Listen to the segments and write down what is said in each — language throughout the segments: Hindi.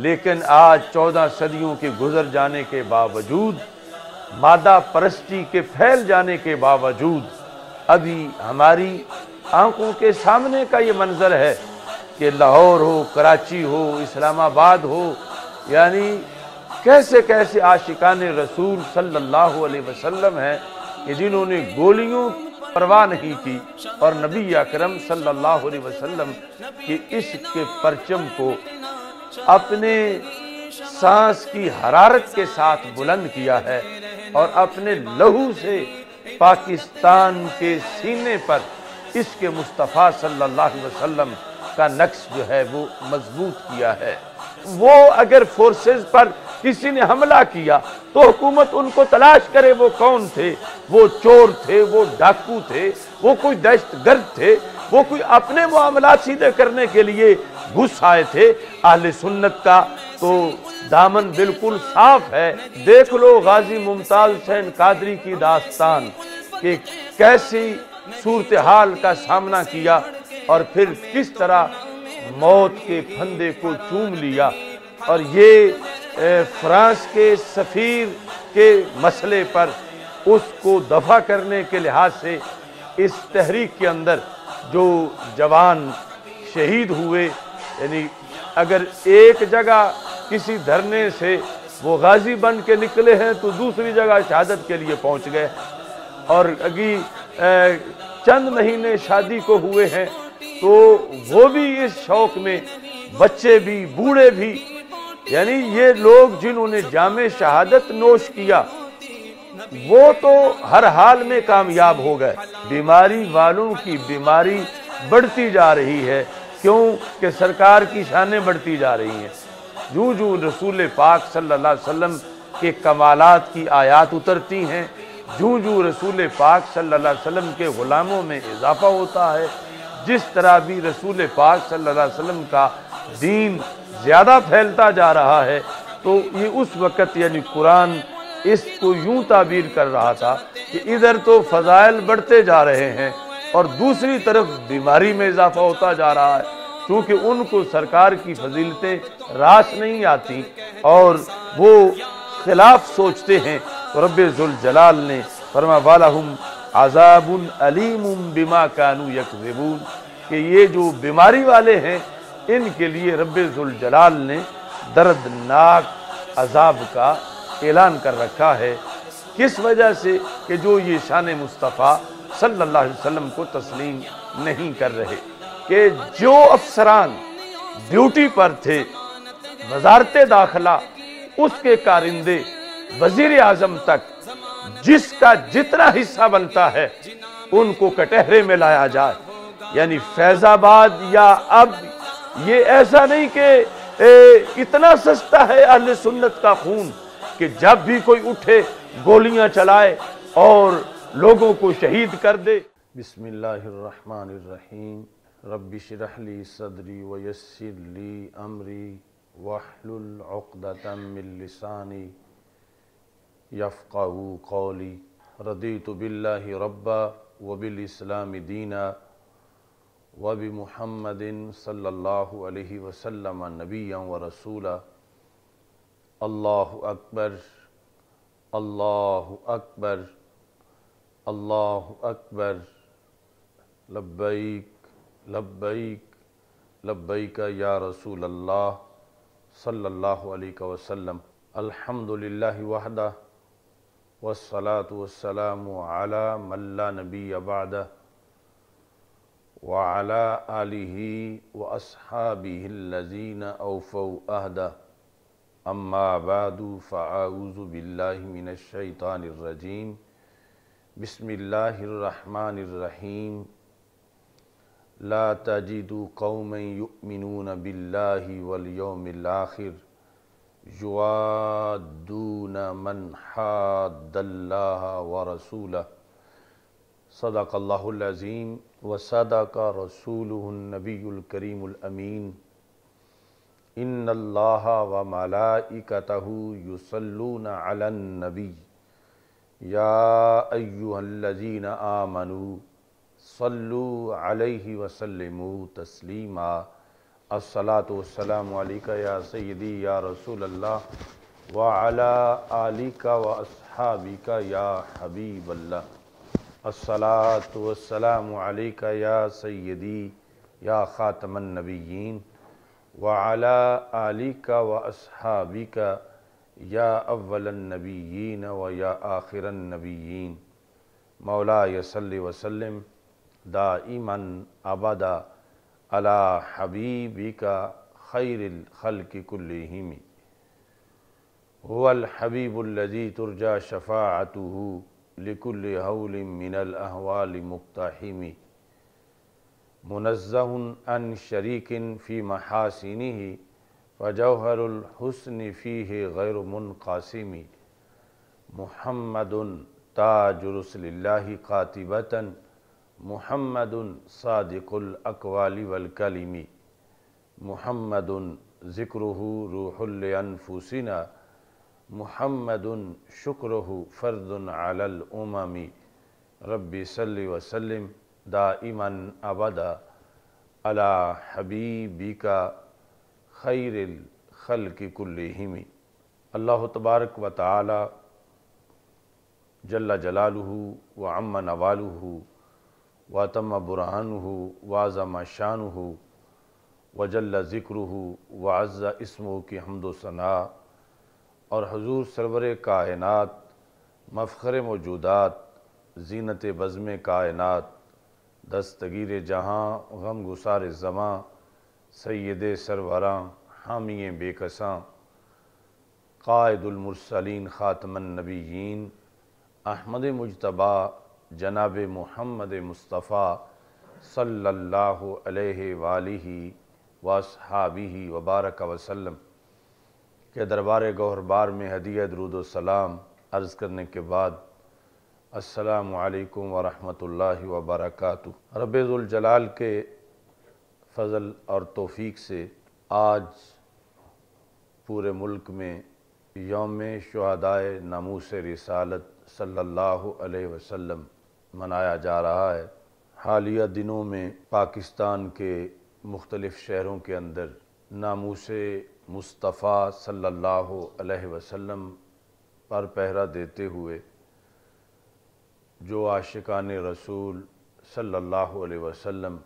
लेकिन आज चौदह सदियों के गुजर जाने के बावजूद मादा परस्ती के फैल जाने के बावजूद अभी हमारी आंखों के सामने का ये मंजर है कि लाहौर हो कराची हो इस्लामाबाद हो यानी कैसे कैसे आशिकान रसूल सल्लल्लाहु अलैहि वसल्लम हैं कि जिन्होंने गोलियों परवाह नहीं की और नबी अकरम सल्लल्लाहु अलैहि वसल्लम के इश्क के परचम को अपने सांस की हरारत के साथ बुलंद किया है और अपने लहू से पाकिस्तान के सीने पर इसके मुस्तफ़ा सल्लल्लाहु अलैहि वसल्लम का नक्श जो है वो मजबूत किया है वो अगर फोर्सेस पर किसी ने हमला किया तो हुकूमत उनको तलाश करे वो कौन थे वो चोर थे वो डाकू थे वो कोई दहशतगर्द थे वो कोई अपने मामला सीधे करने के लिए घुस आए थे अहल सुन्नत का तो दामन बिल्कुल साफ है देख लो गाजी मुमताज हुसैन कादरी की दास्तान के कैसी सूरत हाल का सामना किया और फिर किस तरह मौत के फंदे को चूम लिया और ये फ्रांस के सफ़ीर के मसले पर उसको दफा करने के लिहाज से इस तहरीक के अंदर जो जवान शहीद हुए यानी अगर एक जगह किसी धरने से वो गाजी बन के निकले हैं तो दूसरी जगह शहादत के लिए पहुंच गए और अभी चंद महीने शादी को हुए हैं तो वो भी इस शौक में बच्चे भी बूढ़े भी यानी ये लोग जिन्होंने जाम शहादत नोश किया वो तो हर हाल में कामयाब हो गए बीमारी वालों की बीमारी बढ़ती जा रही है क्यों कि सरकार की शानें बढ़ती जा रही हैं जूँ जू रसूल पाक सल्ला अलैहि के कमालत की आयात उतरती हैं जू जूँ रसूल पाक सल्ला अलैहि के ग़ुलामों में इजाफा होता है जिस तरह भी रसूल पाक सल्ला वम का दीन ज़्यादा फैलता जा रहा है तो ये उस वक़्त यानी कुरान इसको यूं ताबीर कर रहा था कि इधर तो फ़जाइल बढ़ते जा रहे हैं और दूसरी तरफ बीमारी में इजाफा होता जा रहा है क्योंकि उनको सरकार की फजीलतें रास नहीं आती और वो खिलाफ सोचते हैं तो जलाल ने फरमा वाला हम आजाबन अलीम बिमा कानू यकजबून कि ये जो बीमारी वाले हैं इनके लिए रबाल ने दर्दनाक अजाब का ऐलान कर रखा है किस वजह से कि जो ये शान मुस्तफ़ा सल्लल्लाहु अलैहि वसल्लम को तस्लीम नहीं कर रहे कि जो अफसरान ड्यूटी पर थे वजारत दाखिला उसके कारिंदे वजीर आजम तक जिसका जितना हिस्सा बनता है उनको कटहरे में लाया जाए यानी फैजाबाद या अब ये ऐसा नहीं कि इतना सस्ता है अहले सुन्नत का खून कि जब भी कोई उठे गोलियां चलाए और लोगों को शहीद कर दे बिस्मिल्लाहिर्रहमानिर्रहीम रब्बी रहली सदरी वयस्सिरली अमरी लिसानी यफ़क़हू कौली रदी बिल्लाहि बिल्ला रब्बा वबिल इस्लाम दीना वबी मुहम्मदिन सल्लल्लाहु अलैहि वसल्लम नबिया व रसूला अल्लाहु अकबर अल्लाह अकबर अल्लाह अकबर लब्बैक लब्बैक लब्बैक या रसूल अल्लाह सल्लल्लाहु अलैहि वसल्लम अल्हम्दुलिल्लाह वहदा वसलात वसलाम अला मल्ला नबी अबाद وعلى आलिही व الذين अवफ़ अहदा अम्मा بعد फ़ाउज़ु بالله من الشيطان الرجيم बसमीम ला तजिद कौम युमिनून बिल्लाहि वलयौमिल्लाखिर युआदून मन हादल्लाह व रसूल सदाकल्लाज़ीम व सदाक रसूलनबीकरीमीन इन अल्लाह व मलाइकतहु युसल्लून अलनबी याजीन आ मनु सल्लू वसल्लम तस्लीमा अस्सलातु वस्सलामु या सदी या रसूल अल्लाह व अला आलिका व अस्हाबिका या हबीब अल्लाह का या सदी या ख़ातमनबीन नबीयीन व अला आलिका व या अव्वल नबीन व या आखिरनबीन मौला सल वसलम दा इमन आबादा अला हबीबी का खैरखल की कुल्लमी हुल हबीबुल्लजी शफ़ा शफ़ातु लिकुल हौल मिनल अहवाल मुक्ताहिमी मुनज़न अन शरीकिन फ़ी महासिनी वजहरुलहसन फ़ी गैर मुनकासिमी महमद ताजुरसल्ला कातिबता महमद सादिकुलकवाली वलकलिमी महमद ज़िक्र रूहुलफूसिना महमद शुक्र फ़र्दन अलमी रबी सल्ल वसलम दाइमन अबदा अला हबीबी का खैर खल की कुल्लहिम अल्लाह तबारक व ताली जल्ला जलालहू व अम्मा नवालहू व तम बुरहानहू शान हो व जल्ला ज़िक्र व अज़्ज़ा इसमों की हमदोसना और हजूर सरवर कायनत मफ़र मौजूदात जीनत बज़म कायनत दस्तगीर जहाँ गम गुसार ज़माँ सैद सरवरा हामिय बेकसा कायदुलमरसलिन नबीन अहमद मुशतबा जनाब मोहम्मद मुस्तफ़ा सल्ला वसहाबी वबारक वसलम के दरबार गहरबार में हदीत रुदोसलाम अर्ज़ करने के बाद असलकम वालेकुम वबरकू रबीज़ुलजलाल के फ़ल और तोफ़ी से आज पूरे मुल्क में योम शहदाय नमूस रसालत सल्ला वसम मनाया जा रहा है हालिया दिनों में पाकिस्तान के मुख्तलफ़ शहरों के अंदर नामूस मुस्तफ़ा सल्ला वसम पर पहरा देते हुए जो आशिकान रसूल सल्लल्लाहु अलैहि वसल्लम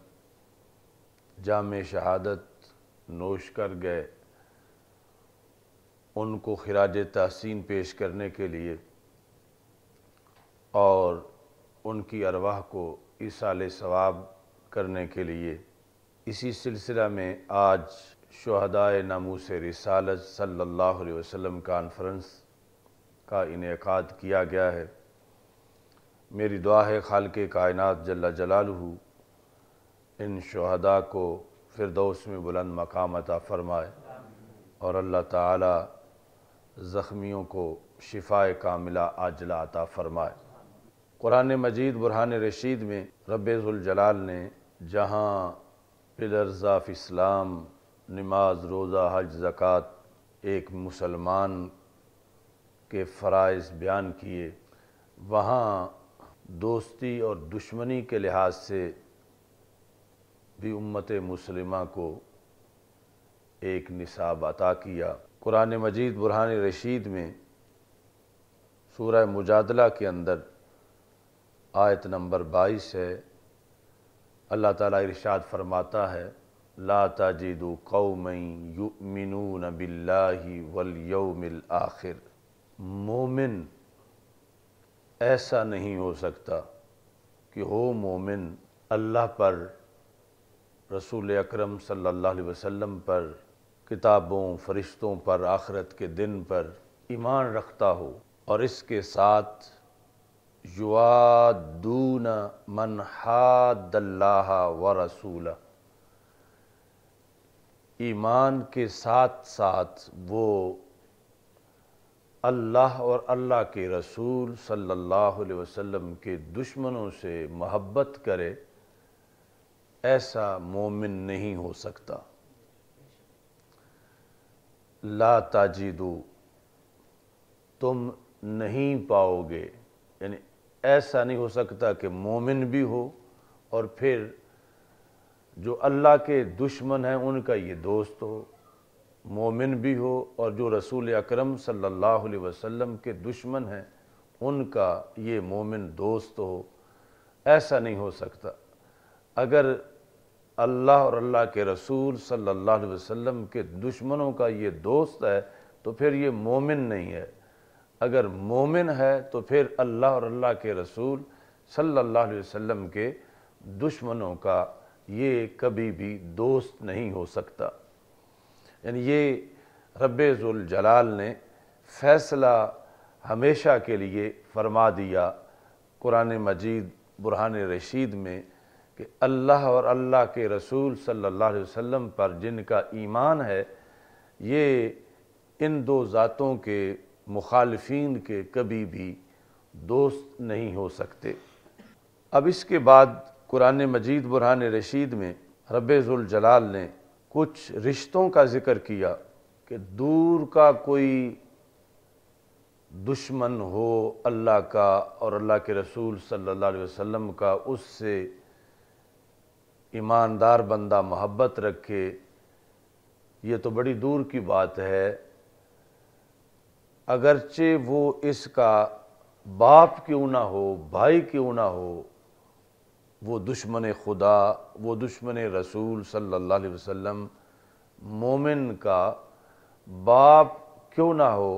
जाम शहादत नोश कर गए उनको खराज तहसीन पेश करने के लिए और उनकी अरवाह को इसाल सवाब करने के लिए इसी सिलसिला में आज शहदाय नामूस रिसालत सल्लल्लाहु अलैहि वसल्लम कॉन्फ्रेंस का इनका किया गया है मेरी दुआ है खाल के कायनत जल्ला जलालहू इन शहदा को फिरदौस में बुलंद मकाम अता फ़रमाए और अल्लाह ताला ज़ख्मियों को शिफा कामिला आजला अता फ़रमाए कुरान मजीद बुरहान रशीद में रबाल ने जहाँ पिलर्स ऑफ इस्लाम नमाज रोज़ा हज ज़क़़त एक मुसलमान के फ़रज़ बयान किए वहाँ दोस्ती और दुश्मनी के लिहाज से भी उम्मत मुसलिमा को एक निसाब अता किया कुरान मजीद बुरहान रशीद में सूरह मुजादला के अंदर आयत नंबर बाईस है अल्लाह ताला इरशाद फरमाता है ला ताजिदु कौम युमिनून बिल्लाहि वल यौमिल आखिर मोमिन ऐसा नहीं हो सकता कि हो मोमिन अल्लाह पर रसूल अकरम सल्लल्लाहु अलैहि वसल्लम पर किताबों फरिश्तों पर आखरत के दिन पर ईमान रखता हो और इसके साथ युवादून मन हादल्लाह व रसूल ईमान के साथ साथ वो अल्लाह और अल्लाह के रसूल सल्लल्लाहु अलैहि वसल्लम के दुश्मनों से मोहब्बत करे ऐसा मोमिन नहीं हो सकता ला ताजिदू तुम नहीं पाओगे यानी ऐसा नहीं हो सकता कि मोमिन भी हो और फिर जो अल्लाह के दुश्मन हैं उनका ये दोस्त हो मोमिन भी हो और जो रसूल अकरम सल्लल्लाहु अलैहि वसल्लम के दुश्मन हैं उनका ये मोमिन दोस्त हो ऐसा नहीं हो सकता अगर अल्लाह और अल्लाह के रसूल सल्लल्लाहु अलैहि वसल्लम के दुश्मनों का ये दोस्त है तो फिर ये मोमिन नहीं है अगर मोमिन है तो फिर अल्लाह और अल्लाह के रसूल सल्लल्लाहु अलैहि वसल्लम के दुश्मनों का ये कभी भी दोस्त नहीं हो सकता यानी ये जलाल ने फ़ैसला हमेशा के लिए फरमा दिया कुरान मजीद बुरहान रशीद में कि अल्लाह और अल्लाह के रसूल सल्लल्लाहु अलैहि वसल्लम पर जिनका ईमान है ये इन दो ज़ातों के मुखालफन के कभी भी दोस्त नहीं हो सकते अब इसके बाद कुरान मजीद बुरहान रशीद में रबाल ने कुछ रिश्तों का ज़िक्र किया कि दूर का कोई दुश्मन हो अल्लाह का और अल्लाह के रसूल सल्लल्लाहु अलैहि वसल्लम का उससे ईमानदार बंदा मोहब्बत रखे ये तो बड़ी दूर की बात है अगरचे वो इसका बाप क्यों ना हो भाई क्यों ना हो वो दुश्मन खुदा वो दुश्मन रसूल सल्लल्लाहु अलैहि वसल्लम मोमिन का बाप क्यों ना हो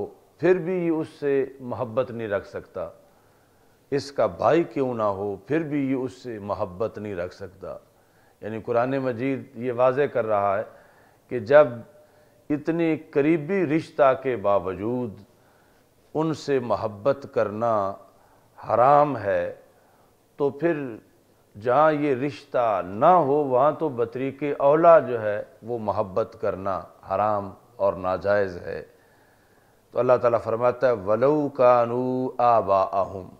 फिर भी ये उससे मोहब्बत नहीं रख सकता इसका भाई क्यों ना हो फिर भी ये उससे मोहब्बत नहीं रख सकता यानी कुरान मजीद ये वाज कर रहा है कि जब इतनी करीबी रिश्ता के बावजूद उनसे महब्बत करना हराम है तो फिर जहाँ ये रिश्ता ना हो वहाँ तो के अवला जो है वो मोहब्बत करना हराम और नाजायज़ है तो अल्लाह ताला फरमाता है वलऊ कानू आबा अहम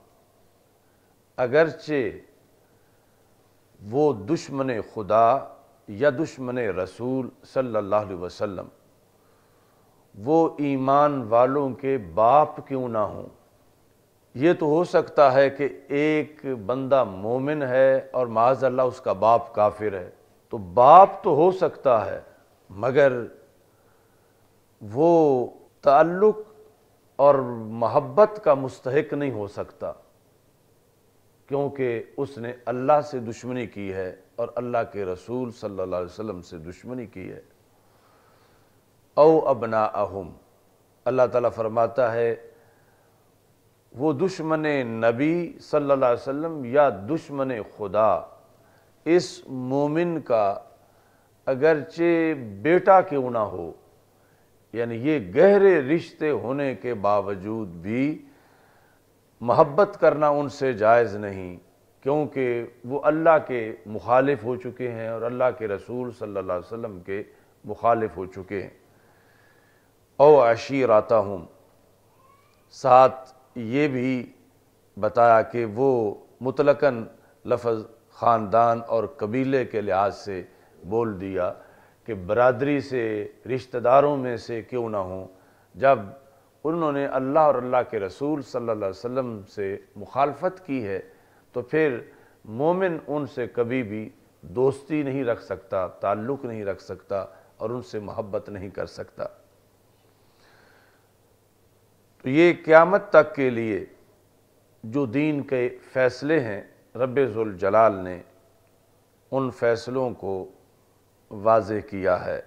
अगरचे वो दुश्मन खुदा या दुश्मन रसूल सल्लल्लाहु अलैहि वसल्लम वो ईमान वालों के बाप क्यों ना हों ये तो हो सकता है कि एक बंदा मोमिन है और माजल्ला उसका बाप काफिर है तो बाप तो हो सकता है मगर वो ताल्लुक़ और मोहब्बत का मुस्तक नहीं हो सकता क्योंकि उसने अल्लाह से दुश्मनी की है और अल्लाह के रसूल सल्लल्लाहु अलैहि वसल्लम से दुश्मनी की है ओ अबना अहम अल्लाह ताला फरमाता है वो दुश्मन नबी सल्लल्लाहु अलैहि वसल्लम या दुश्मन खुदा इस मोमिन का अगरचे बेटा क्यों ना हो यानी ये गहरे रिश्ते होने के बावजूद भी महब्बत करना उनसे जायज़ नहीं क्योंकि वो अल्लाह के मुखालिफ हो चुके हैं और अल्लाह के रसूल सल्लल्लाहु अलैहि वसल्लम के मुखालिफ हो चुके हैं ओ अशीर आता हूँ साथ ये भी बताया कि वो मुतलकन लफज ख़ानदान और कबीले के लिहाज से बोल दिया कि बरदरी से रिश्तेदारों में से क्यों ना हो जब उन्होंने अल्लाह और अल्लाह के रसूल सल्लल्लाहु अलैहि वसल्लम से मुखालफत की है तो फिर मोमिन उनसे कभी भी दोस्ती नहीं रख सकता ताल्लुक़ नहीं रख सकता और उनसे मोहब्बत नहीं कर सकता तो ये क़्यामत तक के लिए जो दीन के फ़ैसले हैं रबाल ने उन फ़ैसलों को वाज किया है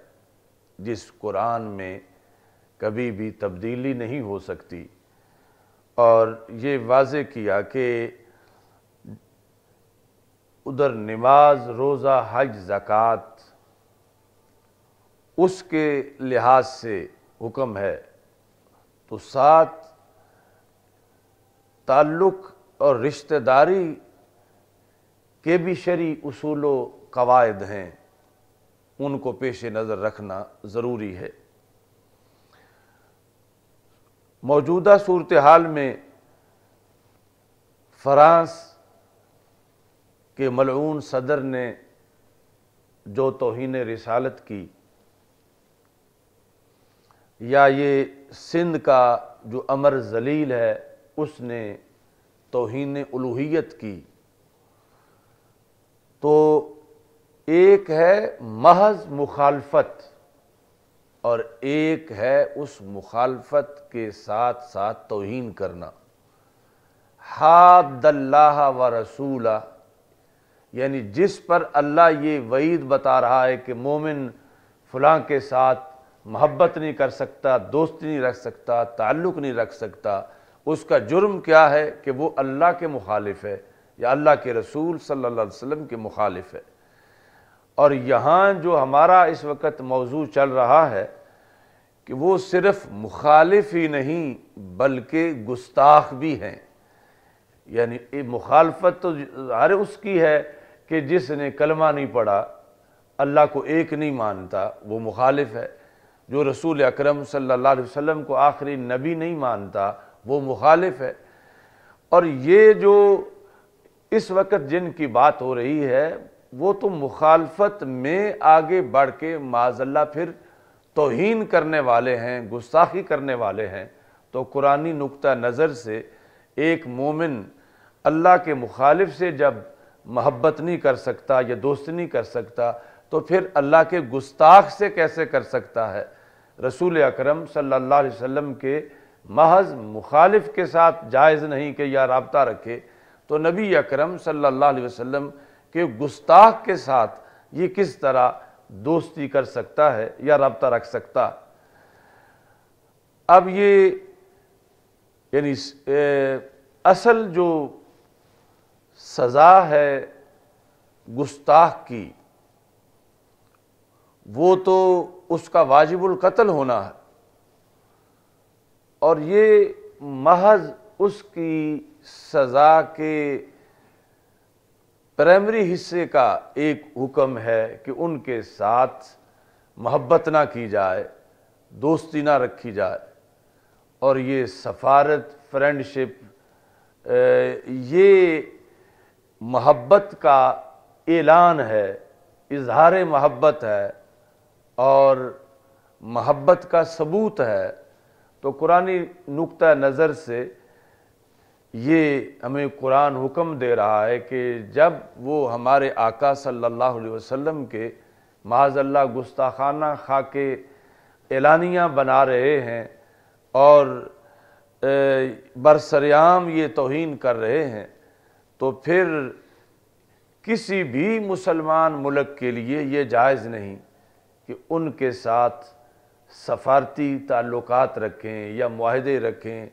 जिस कुरान में कभी भी तब्दीली नहीं हो सकती और ये वाज किया कि उधर नमाज रोज़ा हज ज़क़़त उसके लिहाज से हुक्म है तो साथ ताल्लुक़ और रिश्तेदारी के भी शरी असूल वायद हैं उनको पेश नज़र रखना ज़रूरी है मौजूदा सूरत हाल में फ्रांस के मलून सदर ने जो तोहन रिसालत की या ये सिंध का जो अमर जलील है उसने तोहन उलूहियत की तो एक है महज मुखालफत और एक है उस मुखालफत के साथ साथ तोहन करना हादल्ला व रसूला यानी जिस पर अल्लाह ये वईद बता रहा है कि मोमिन फलां के साथ मोहब्बत नहीं कर सकता दोस्ती नहीं रख सकता ताल्लुक़ नहीं रख सकता उसका जुर्म क्या है कि वो अल्लाह के मुखालिफ है या अल्लाह के रसूल सल्लल्लाहु अलैहि वसल्लम के मुखालिफ है और यहाँ जो हमारा इस वक्त मौजू चल रहा है कि वो सिर्फ मुखालिफ ही नहीं बल्कि गुस्ताख भी हैं यानी ये मुखालफत तो हर उसकी है कि जिसने कलमा नहीं पढ़ा अल्लाह को एक नहीं मानता वो मुखालिफ है जो रसूल अकरम सल्लल्लाहु अलैहि वसल्लम को आखिरी नबी नहीं मानता वो मुखालिफ है और ये जो इस वक्त जिनकी बात हो रही है वो तो मुखालफत में आगे बढ़ के माजल्ला फिर तोहन करने वाले हैं गुस्ताखी करने वाले हैं तो कुरानी नुक़ नज़र से एक मोमिन अल्लाह के मुखालिफ से जब महब्बत नहीं कर सकता या दोस्त नहीं कर सकता तो फिर अल्लाह के गुस्ताख से कैसे कर सकता है रसूल अकरम सल्लल्लाहु अलैहि वसल्लम के महज मुखालिफ के साथ जायज़ नहीं कि या रबता रखे तो नबी अकरम सल्लल्लाहु अलैहि वसल्लम कि गुस्ताख के साथ ये किस तरह दोस्ती कर सकता है या रबता रख सकता अब ये यानी असल जो सज़ा है गुस्ताख की वो तो उसका वाजिबुल कत्ल होना है और ये महज उसकी सज़ा के प्राइमरी हिस्से का एक हुक्म है कि उनके साथ मोहब्बत ना की जाए दोस्ती ना रखी जाए और ये सफारत फ्रेंडशिप ये मोहब्बत का ऐलान है इजहार मोहब्बत है और मोहब्बत का सबूत है तो कुरानी नुक़ नज़र से ये हमें कुरान हुक्म दे रहा है कि जब वो हमारे आका सल्लल्लाहु अलैहि वसल्लम के माजल्ला गुस्ताखाना खा के एलानियाँ बना रहे हैं और बरसरेआम ये तोहन कर रहे हैं तो फिर किसी भी मुसलमान मुल्क के लिए ये जायज़ नहीं कि उनके साथ सफारती ताल्लुकात रखें या माहदे रखें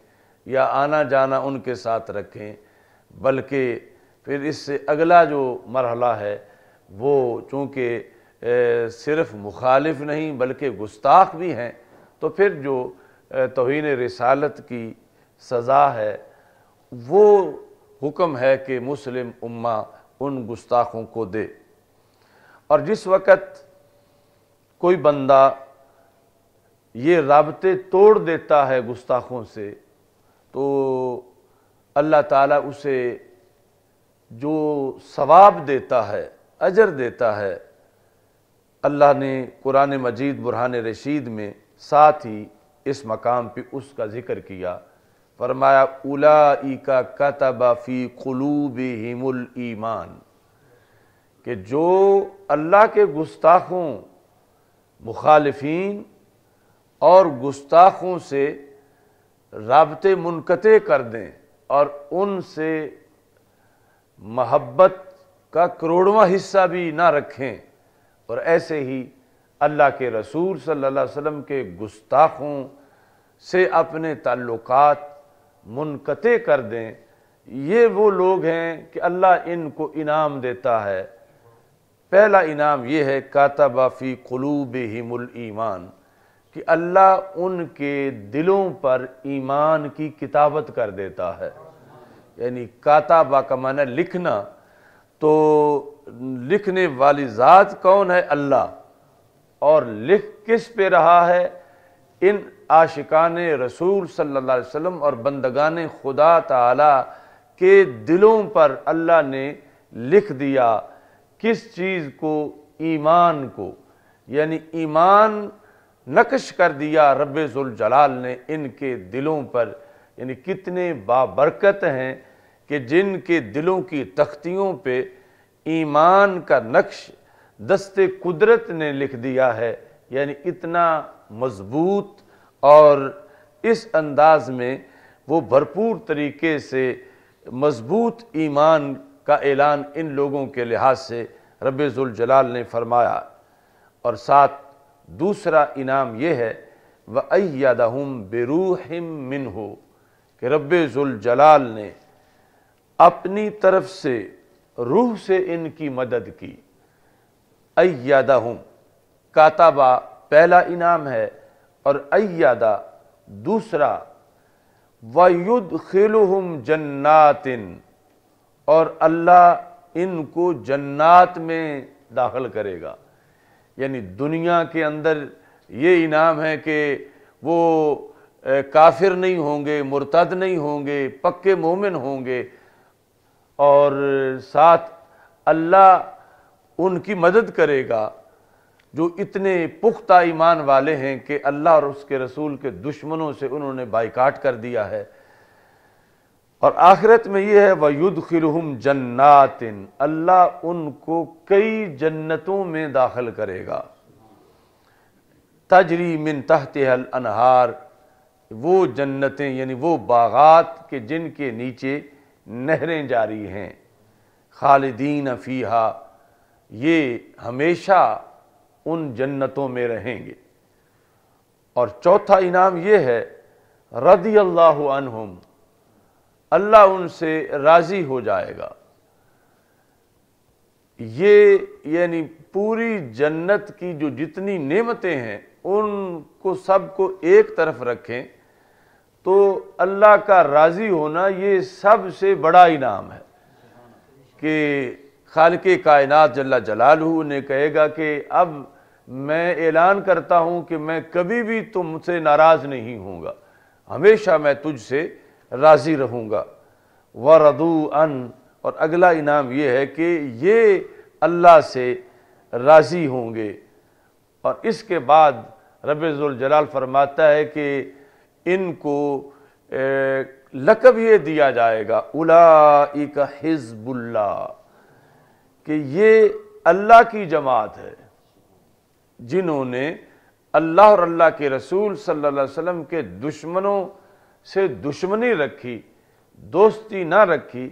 या आना जाना उनके साथ रखें बल्कि फिर इससे अगला जो मरहला है वो चूँकि सिर्फ मुखालिफ नहीं बल्कि गुस्ताख भी हैं तो फिर जो तोहन रसालत की सज़ा है वो हुक्म है कि मुस्लिम उम्मा उन गुस्ताखों को दे और जिस वक़्त कोई बंदा ये रबते तोड़ देता है गुस्ताखों से तो अल्लाह ताला उसे जो सवाब देता है अजर देता है अल्लाह ने कुरान मजीद बुरहान रशीद में साथ ही इस मकाम पे उसका ज़िक्र किया फरमाया उला का कतबाफ़ी कलूब ईमान कि जो अल्लाह के गुस्ताखों मुखालफी और गुस्ताखों से रबते मुनकते कर दें और उनसे महब्बत का करोड़वा हिस्सा भी ना रखें और ऐसे ही अल्लाह के रसूल सल्लल्लाहु अलैहि वसल्लम के गुस्ताखों से अपने ताल्लुकात मुनकते कर दें ये वो लोग हैं कि अल्लाह इनको इनाम देता है पहला इनाम ये है कातबाफ़ी कलूब हिमुल ईमान कि अल्लाह उनके दिलों पर ईमान की किताबत कर देता है यानी काता बाकमाना लिखना तो लिखने वाली ज़ात कौन है अल्लाह और लिख किस पे रहा है इन आशिकान रसूल सल्लल्लाहु अलैहि वसल्लम और बंदगान खुदा ताला के दिलों पर अल्लाह ने लिख दिया किस चीज़ को ईमान को यानी ईमान नक्श कर दिया रब्बुल जलाल ने इनके दिलों पर यानी कितने बाबरकत हैं कि जिनके दिलों की तख्तियों पे ईमान का नक्श दस्ते कुदरत ने लिख दिया है यानी इतना मजबूत और इस अंदाज में वो भरपूर तरीके से मजबूत ईमान का ऐलान इन लोगों के लिहाज से जलाल ने फरमाया और साथ दूसरा इनाम यह है व अयादहम बेरूहिम मिन हो कि रबाल ने अपनी तरफ से रूह से इनकी मदद की अयादहम काताबा पहला इनाम है और अयादा दूसरा व वयुद खिलुम जन्नातिन और अल्लाह इनको जन्नात में दाखिल करेगा यानी दुनिया के अंदर ये इनाम है कि वो काफिर नहीं होंगे मुर्तद नहीं होंगे पक्के मोमिन होंगे और साथ अल्लाह उनकी मदद करेगा जो इतने पुख्ता ईमान वाले हैं कि अल्लाह और उसके रसूल के दुश्मनों से उन्होंने बाइकाट कर दिया है और आखिरत में यह है वयुद खिलहम जन्नातिन अल्लाह उनको कई जन्नतों में दाखिल करेगा तजरी मिन तहत अनहार वो जन्नतें यानी वो बागात के जिनके नीचे नहरें जारी हैं खालिदीन फ़ीहा ये हमेशा उन जन्नतों में रहेंगे और चौथा इनाम ये है रदी अल्लाह अनहम अल्लाह उनसे राज़ी हो जाएगा ये यानी पूरी जन्नत की जो जितनी नेमतें हैं उनको सबको एक तरफ रखें तो अल्लाह का राज़ी होना ये सबसे बड़ा इनाम है कि खाल के कायनात जल्ला जलालू ने कहेगा कि अब मैं ऐलान करता हूँ कि मैं कभी भी तुमसे नाराज़ नहीं हूँगा हमेशा मैं तुझसे राज़ी रहूँगा व रदू अन और अगला इनाम ये है कि ये अल्लाह से राज़ी होंगे और इसके बाद रबाल फरमाता है कि इनको लकब ये दिया जाएगा का हिजबुल्ला कि ये अल्लाह की जमात है जिन्होंने अल्लाह और अल्लाह के रसूल सल्लल्लाहु अलैहि वसल्लम के दुश्मनों से दुश्मनी रखी दोस्ती ना रखी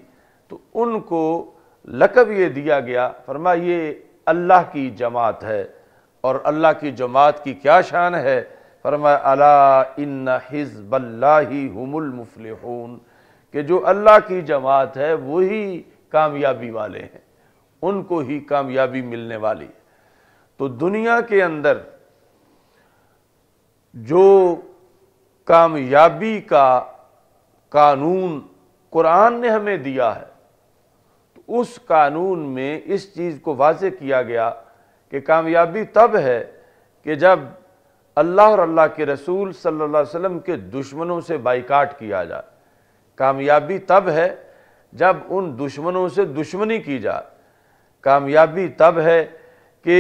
तो उनको लकब ये दिया गया फरमा ये अल्लाह की जमात है और अल्लाह की जमात की क्या शान है फरमा अला इन्ना हिजबल्ला ही हमुल के जो अल्लाह की जमात है वही कामयाबी वाले हैं उनको ही कामयाबी मिलने वाली है तो दुनिया के अंदर जो कामयाबी का कानून कुरान ने हमें दिया है तो उस कानून में इस चीज़ को वाज किया गया कि कामयाबी तब है कि जब अल्लाह और अल्लाह के रसूल सल्लल्लाहु अलैहि वसल्लम के दुश्मनों से बाइकाट किया जाए कामयाबी तब है जब उन दुश्मनों से दुश्मनी की जाए कामयाबी तब है कि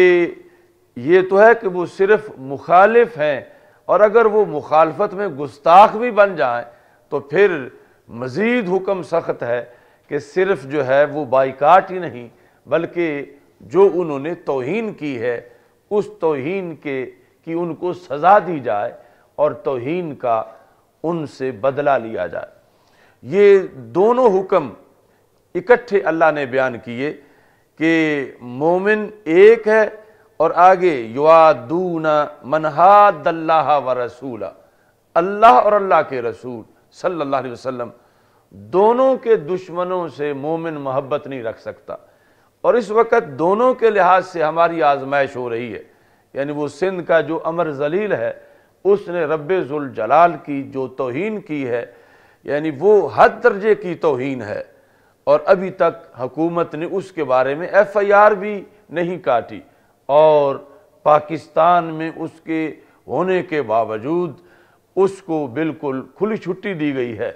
ये तो है कि वो सिर्फ़ मुखालिफ हैं और अगर वो मुखालफत में गुस्ताख भी बन जाए तो फिर मज़ीद हुक्म सख्त है कि सिर्फ जो है वो बाइकाट ही नहीं बल्कि जो उन्होंने तोहन की है उस तोहन के कि उनको सज़ा दी जाए और तोहन का उनसे बदला लिया जाए ये दोनों हुक्म इकट्ठे अल्लाह ने बयान किए कि मोमिन एक है और आगे युवा मनहाद अल्लाह व रसूला अल्लाह और अल्लाह के रसूल सल्लल्लाहु अलैहि वसल्लम दोनों के दुश्मनों से मोमिन मोहब्बत नहीं रख सकता और इस वक्त दोनों के लिहाज से हमारी आजमाइश हो रही है यानी वो सिंध का जो अमर जलील है उसने रब्बुल जलाल की जो तोहन की है यानी वो हद दर्जे की तोहन है और अभी तक हुकूमत ने उसके बारे में एफ आई आर भी नहीं काटी और पाकिस्तान में उसके होने के बावजूद उसको बिल्कुल खुली छुट्टी दी गई है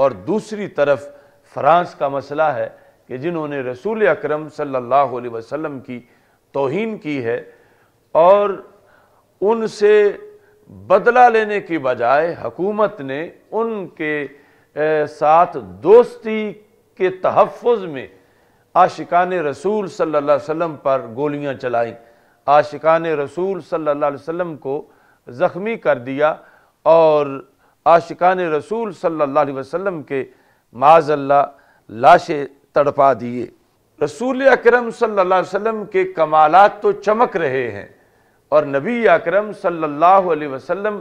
और दूसरी तरफ फ्रांस का मसला है कि जिन्होंने रसूल अकरम सल्लल्लाहु अलैहि वसल्लम की तोहन की है और उनसे बदला लेने की बजाय हकूमत ने उनके साथ दोस्ती के तहफ़ में आशिकान रसूल सल्लल्लाहु अलैहि वसल्लम पर गोलियां चलाईं आशिकान रसूल सल्लल्लाहु अलैहि वसल्लम को ज़ख्मी कर दिया और आशिकान रसूल सल्लल्लाहु अलैहि वसल्लम के माजल्ला लाशें तड़पा दिए रसूल अकरम सल्लल्लाहु अलैहि वसल्लम के कमालात तो चमक रहे हैं और नबी अकरम सल्लल्लाहु अलैहि वसल्लम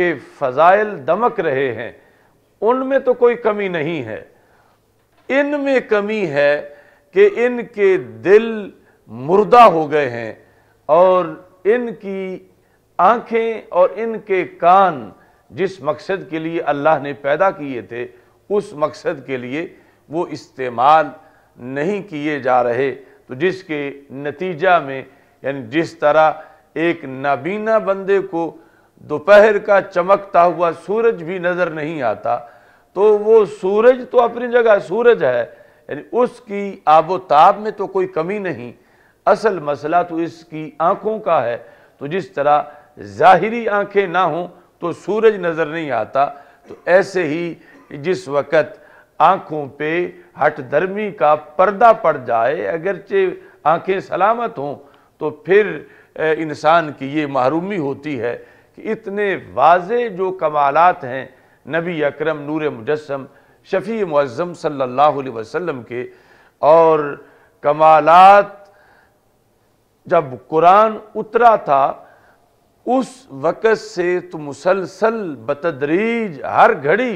के फ़ज़ाइल दमक रहे हैं उनमें तो कोई कमी नहीं है इनमें कमी है कि इनके दिल मुर्दा हो गए हैं और इनकी आंखें और इनके कान जिस मकसद के लिए अल्लाह ने पैदा किए थे उस मकसद के लिए वो इस्तेमाल नहीं किए जा रहे तो जिसके नतीजा में यानी जिस तरह एक नाबीना बंदे को दोपहर का चमकता हुआ सूरज भी नज़र नहीं आता तो वो सूरज तो अपनी जगह सूरज है यानी उसकी आबोताब में तो कोई कमी नहीं असल मसला तो इसकी आँखों का है तो जिस तरह ज़ाहरी आँखें ना हों तो सूरज नज़र नहीं आता तो ऐसे ही जिस वक़्त आँखों पे हट दर्मी का पर्दा पड़ जाए अगरचे आँखें सलामत हों तो फिर इंसान की ये महरूमी होती है कि इतने वाज जो कमालात हैं नबी अकरम नूर मुजस्म शफ़ी मुज़म सल्लल्लाहु अलैहि वसल्लम के और कमालत जब कुरान उतरा था उस वक़्त से तो मुसलसल बतदरीज हर घड़ी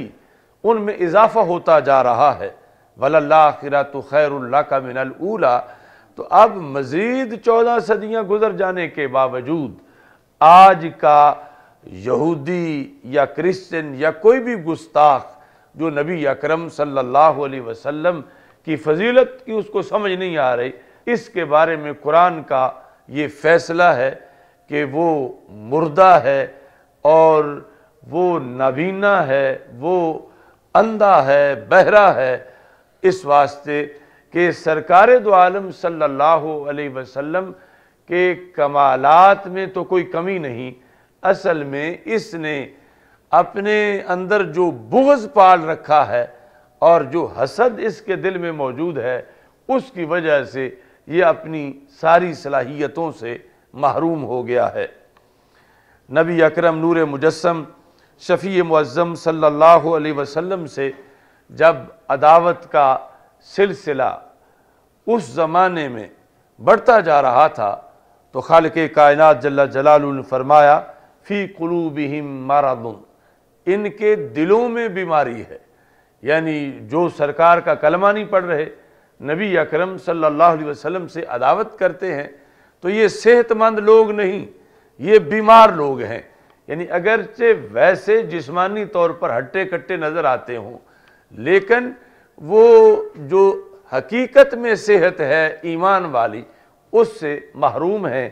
उनमें इजाफा होता जा रहा है वल्ला खिरा तो खैरुल्ला का ऊला तो अब मज़ीद चौदह सदियाँ गुजर जाने के बावजूद आज का यहूदी या क्रिश्चन या कोई भी गुस्ताख जो नबी अकरम सल्लल्लाहु अलैहि वसल्लम की फजीलत की उसको समझ नहीं आ रही इसके बारे में कुरान का ये फैसला है कि वो मुर्दा है और वो नबीना है वो अंधा है बहरा है इस वास्ते कि सरकार दो आलम सल्लल्लाहु अलैहि वसल्लम के कमालात में तो कोई कमी नहीं असल में इसने अपने अंदर जो बुगज़ पाल रखा है और जो हसद इसके दिल में मौजूद है उसकी वजह से ये अपनी सारी सलाहियतों से महरूम हो गया है नबी अकरम नूर मुजस्म शफ़ी मुज़म सल्लल्लाहु अलैहि वसल्लम से जब अदावत का सिलसिला उस ज़माने में बढ़ता जा रहा था तो खाल के कायनत जल्ला जलाल ने फरमाया फ़ी कलूबहम मारादुन इनके दिलों में बीमारी है यानी जो सरकार का कलमा नहीं पढ़ रहे नबी अकरम सल्लल्लाहु अलैहि वसल्लम से अदावत करते हैं तो ये सेहतमंद लोग नहीं ये बीमार लोग हैं यानी अगरचे वैसे जिस्मानी तौर पर हट्टे कट्टे नज़र आते हों लेकिन वो जो हकीकत में सेहत है ईमान वाली उससे महरूम है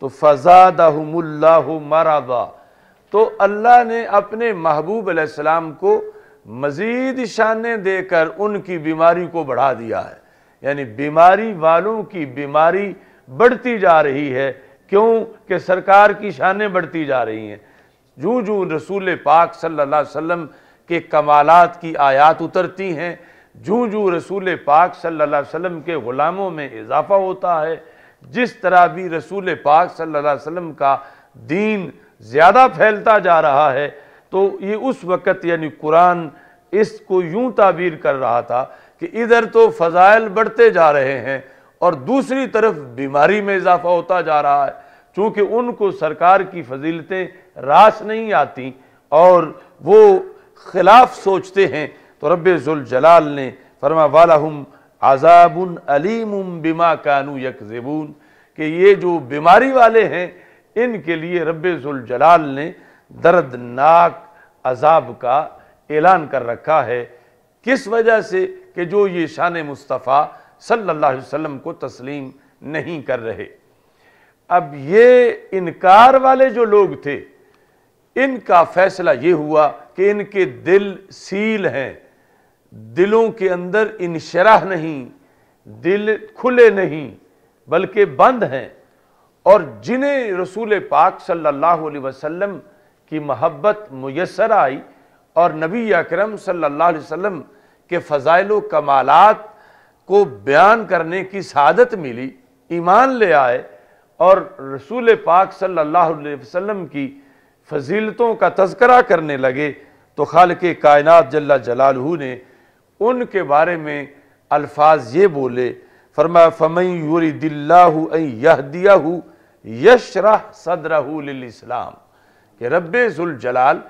तो फ़जादहमुल्ला मरादा तो अल्लाह ने अपने महबूब आसमाम को मज़ीद शान देकर उनकी बीमारी को बढ़ा दिया है यानी बीमारी वालों की बीमारी बढ़ती जा रही है क्यों कि सरकार की शानें बढ़ती जा रही हैं जूँ जूँ रसूल पाक सल्ला वसम के कमालत की आयात उतरती हैं जूँ जूँ रसूल पाक सल्ला वसम के ग़ुलामों में इजाफा होता है जिस तरह भी रसूल पाक सल्ला वसम का दीन ज़्यादा फैलता जा रहा है तो ये उस वक़्त यानी कुरान इसको यूँ ताबीर कर रहा था कि इधर तो फजाइल बढ़ते जा रहे हैं और दूसरी तरफ बीमारी में इजाफा होता जा रहा है चूँकि उनको सरकार की फजीलतें रास नहीं आती और वो खिलाफ सोचते हैं तो जलाल ने फरमा वाला हम आज़ाबन अलीम बिमा कानू यकजबून कि ये जो बीमारी वाले हैं इनके लिए जलाल ने दर्दनाक अजाब का ऐलान कर रखा है किस वजह से कि जो ये शान मुस्तफ़ा सल्ला वसम को तस्लीम नहीं कर रहे अब ये इनकार वाले जो लोग थे इनका फैसला ये हुआ कि इनके दिल सील हैं दिलों के अंदर इन शराह नहीं दिल खुले नहीं बल्कि बंद हैं और जिन्हें रसूल पाक सल्लल्लाहु अलैहि वसल्लम की महब्बत मैसर आई और नबी अकरम सल्लल्लाहु अलैहि वसल्लम के फ़ज़ाइल कमालत को बयान करने की शहादत मिली ईमान ले आए और रसूल पाक सल्लल्लाहु अलैहि वसल्लम की फजीलतों का तस्करा करने लगे तो खाल के कायनात जल्ला जलालहू ने उनके बारे में अल्फाज ये बोले फरमा फमई यूरी हु यशरा सदरहूल इस्लाम के जुल जलाल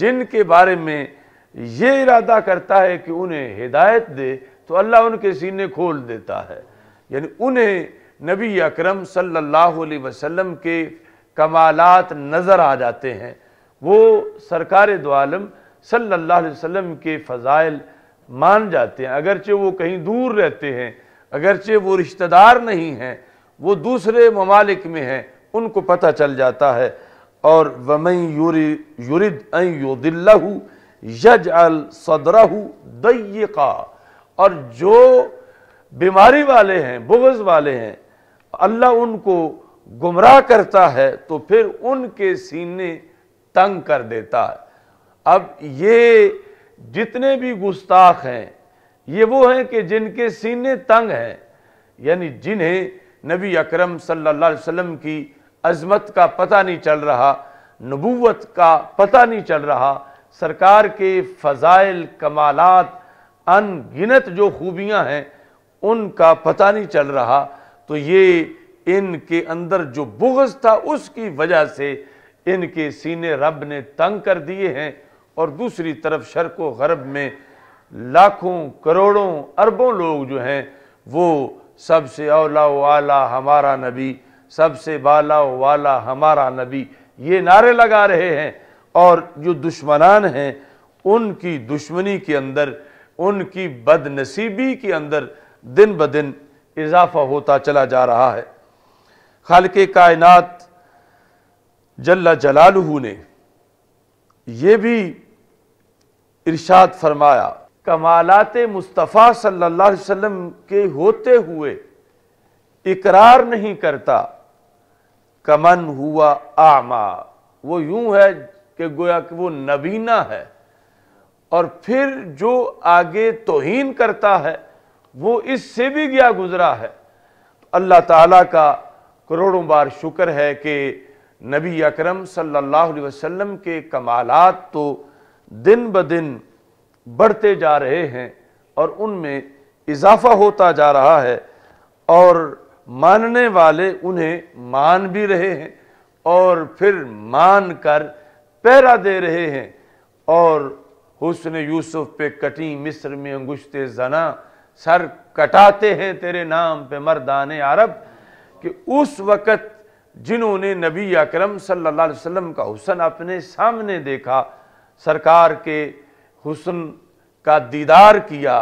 जिनके बारे में ये इरादा करता है कि उन्हें हिदायत दे तो अल्लाह उनके सीने खोल देता है यानी उन्हें नबी अकरम सल्लल्लाहु अलैहि वसल्लम के कमालात नज़र आ जाते हैं वो सरकार दोआलम सल्लल्लाहु अलैहि वसल्लम के फ़ज़ाइल मान जाते हैं अगरचे वो कहीं दूर रहते हैं अगरचे वो रिश्तेदार नहीं हैं वो दूसरे ममालिक में हैं उनको पता चल जाता है और वमई यूरी यूरिद अन योदिल्लू यज अल सदरहू दैका और जो बीमारी वाले हैं बुगज वाले हैं अल्लाह उनको गुमराह करता है तो फिर उनके सीने तंग कर देता है अब ये जितने भी गुस्ताख हैं ये वो हैं कि जिनके सीने तंग हैं यानी जिन्हें नबी अकरम सल्लल्लाहु अलैहि वसल्लम की अजमत का पता नहीं चल रहा नबूवत का पता नहीं चल रहा सरकार के फ़ज़ाइल कमालत अनगिनत जो खूबियां हैं उनका पता नहीं चल रहा तो ये इनके अंदर जो बुगज था उसकी वजह से इनके सीने रब ने तंग कर दिए हैं और दूसरी तरफ शर्क गरब में लाखों करोड़ों अरबों लोग जो हैं वो सबसे अला वाला हमारा नबी सबसे बाला वाला हमारा नबी ये नारे लगा रहे हैं और जो दुश्मनान हैं उनकी दुश्मनी के अंदर उनकी बदनसीबी के अंदर दिन ब दिन इजाफा होता चला जा रहा है खाल के कायनत जल्ला जलालहू ने यह भी इर्शाद फरमाया कमालत मुस्तफ़ा सल्लल्लाहु अलैहि वसल्लम के होते हुए इकरार नहीं करता कमन हुआ आमा वो यूं है कि गोया कि वो नबीना है और फिर जो आगे तोहन करता है वो इससे भी गया गुजरा है तो अल्लाह ताला का करोड़ों बार शुक्र है कि नबी अकरम सल्लल्लाहु अलैहि वसल्लम के कमालात तो दिन ब दिन बढ़ते जा रहे हैं और उनमें इजाफा होता जा रहा है और मानने वाले उन्हें मान भी रहे हैं और फिर मान कर पहरा दे रहे हैं और हुसन यूसुफ पे कटी मिस्र में अंगुश्ते जना सर कटाते हैं तेरे नाम पे मरदान अरब कि उस वक़्त जिन्होंने नबी अकरम सल्लल्लाहु अलैहि वसल्लम का हुसन अपने सामने देखा सरकार के हुसन का दीदार किया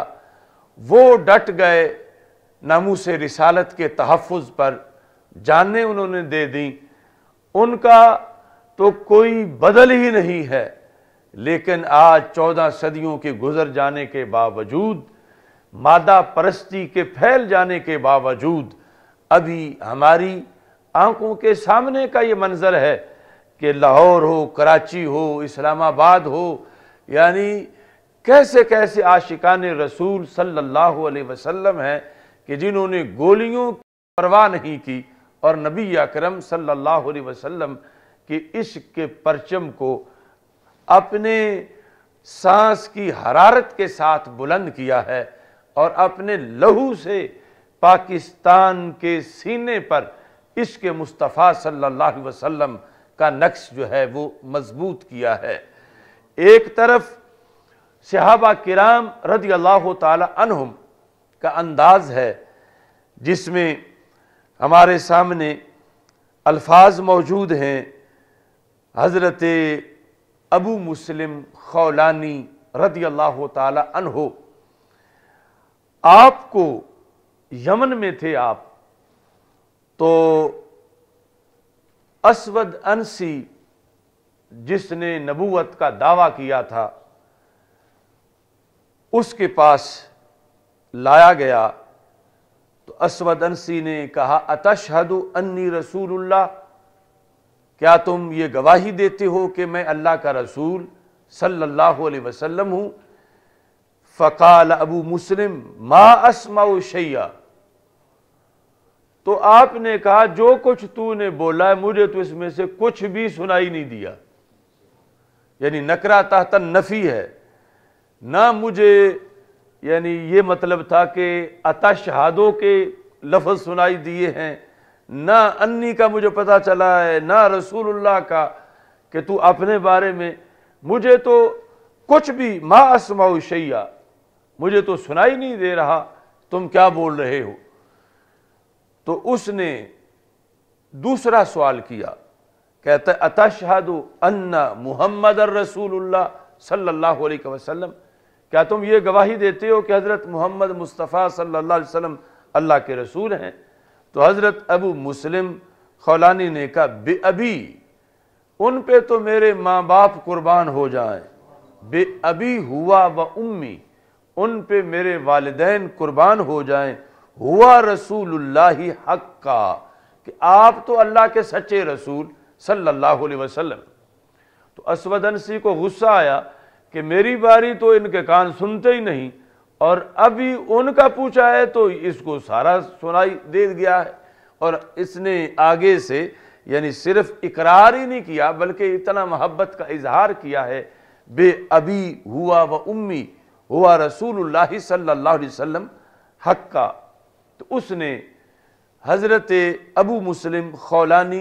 वो डट गए नामूस रिसालत के तहफ़ पर जाने उन्होंने दे दी उनका तो कोई बदल ही नहीं है लेकिन आज चौदह सदियों के गुजर जाने के बावजूद मादा परस्ती के फैल जाने के बावजूद अभी हमारी आंखों के सामने का ये मंजर है कि लाहौर हो कराची हो इस्लामाबाद हो यानी कैसे कैसे आशिकान रसूल सल्लल्लाहु अलैहि वसल्लम हैं कि जिन्होंने गोलियों की परवाह नहीं की और नबी अकरम सल्लल्लाहु अलैहि वसल्लम कि इश्क के परचम को अपने सांस की हरारत के साथ बुलंद किया है और अपने लहू से पाकिस्तान के सीने पर इश्क मुस्तफ़ा सल्लल्लाहु अलैहि वसल्लम का नक्श जो है वो मजबूत किया है एक तरफ सहाबा किराम रदी अल्लाह तहम का अंदाज है जिसमें हमारे सामने अल्फाज मौजूद हैं हज़रत अबू मुस्लिम खौलानी रदी अल्लाह तहो आपको यमन में थे आप तो असवद अनसी जिसने नबूवत का दावा किया था उसके पास लाया गया तो असवद अनसी ने कहा अतशहदु अन्नी रसूलुल्लाह क्या तुम ये गवाही देते हो कि मैं अल्लाह का रसूल सल्लल्लाहु अलैहि वसल्लम हूँ फ़काल अबू मुस्लिम मा असमाउ शैया तो आपने कहा जो कुछ तूने बोला है मुझे तो इसमें से कुछ भी सुनाई नहीं दिया यानी नकरा तहतन नफ़ी है ना मुझे यानी ये मतलब था कि अता शहादों के लफ्ज़ सुनाई दिए हैं ना अन्नी का मुझे पता चला है ना रसूलुल्लाह का कि तू अपने बारे में मुझे तो कुछ भी मा असमाउ शैया मुझे तो सुनाई नहीं दे रहा तुम क्या बोल रहे हो तो उसने दूसरा सवाल किया कहता अतशहदु अन्ना मुहम्मद रसूलुल्लाह सल्लल्लाहु अलैहि वसल्लम क्या तुम ये गवाही देते हो कि हज़रत मोहम्मद मुस्तफ़ा सल्लल्लाहु अलैहि वसल्लम अल्लाह के रसूल हैं तो हज़रत अबू मुस्लिम खौलानी ने कहा बे अभी उन पे तो मेरे माँ बाप कुर्बान हो जाए बे अभी हुआ व उम्मी उन पे मेरे वालदेन कुर्बान हो जाए हुआ रसूल हक का कि आप तो अल्लाह के सच्चे रसूल सल्लल्लाहु अलैहि वसल्लम तो असवदनसी को गुस्सा आया कि मेरी बारी तो इनके कान सुनते ही नहीं और अभी उनका पूछा है तो इसको सारा सुनाई दे गया है और इसने आगे से यानी सिर्फ इकरार ही नहीं किया बल्कि इतना मोहब्बत का इजहार किया है बे अभी हुआ व उम्मी हुआ रसूल सल्ला वसम हक का तो उसने हज़रत अबू मुस्लिम खौलानी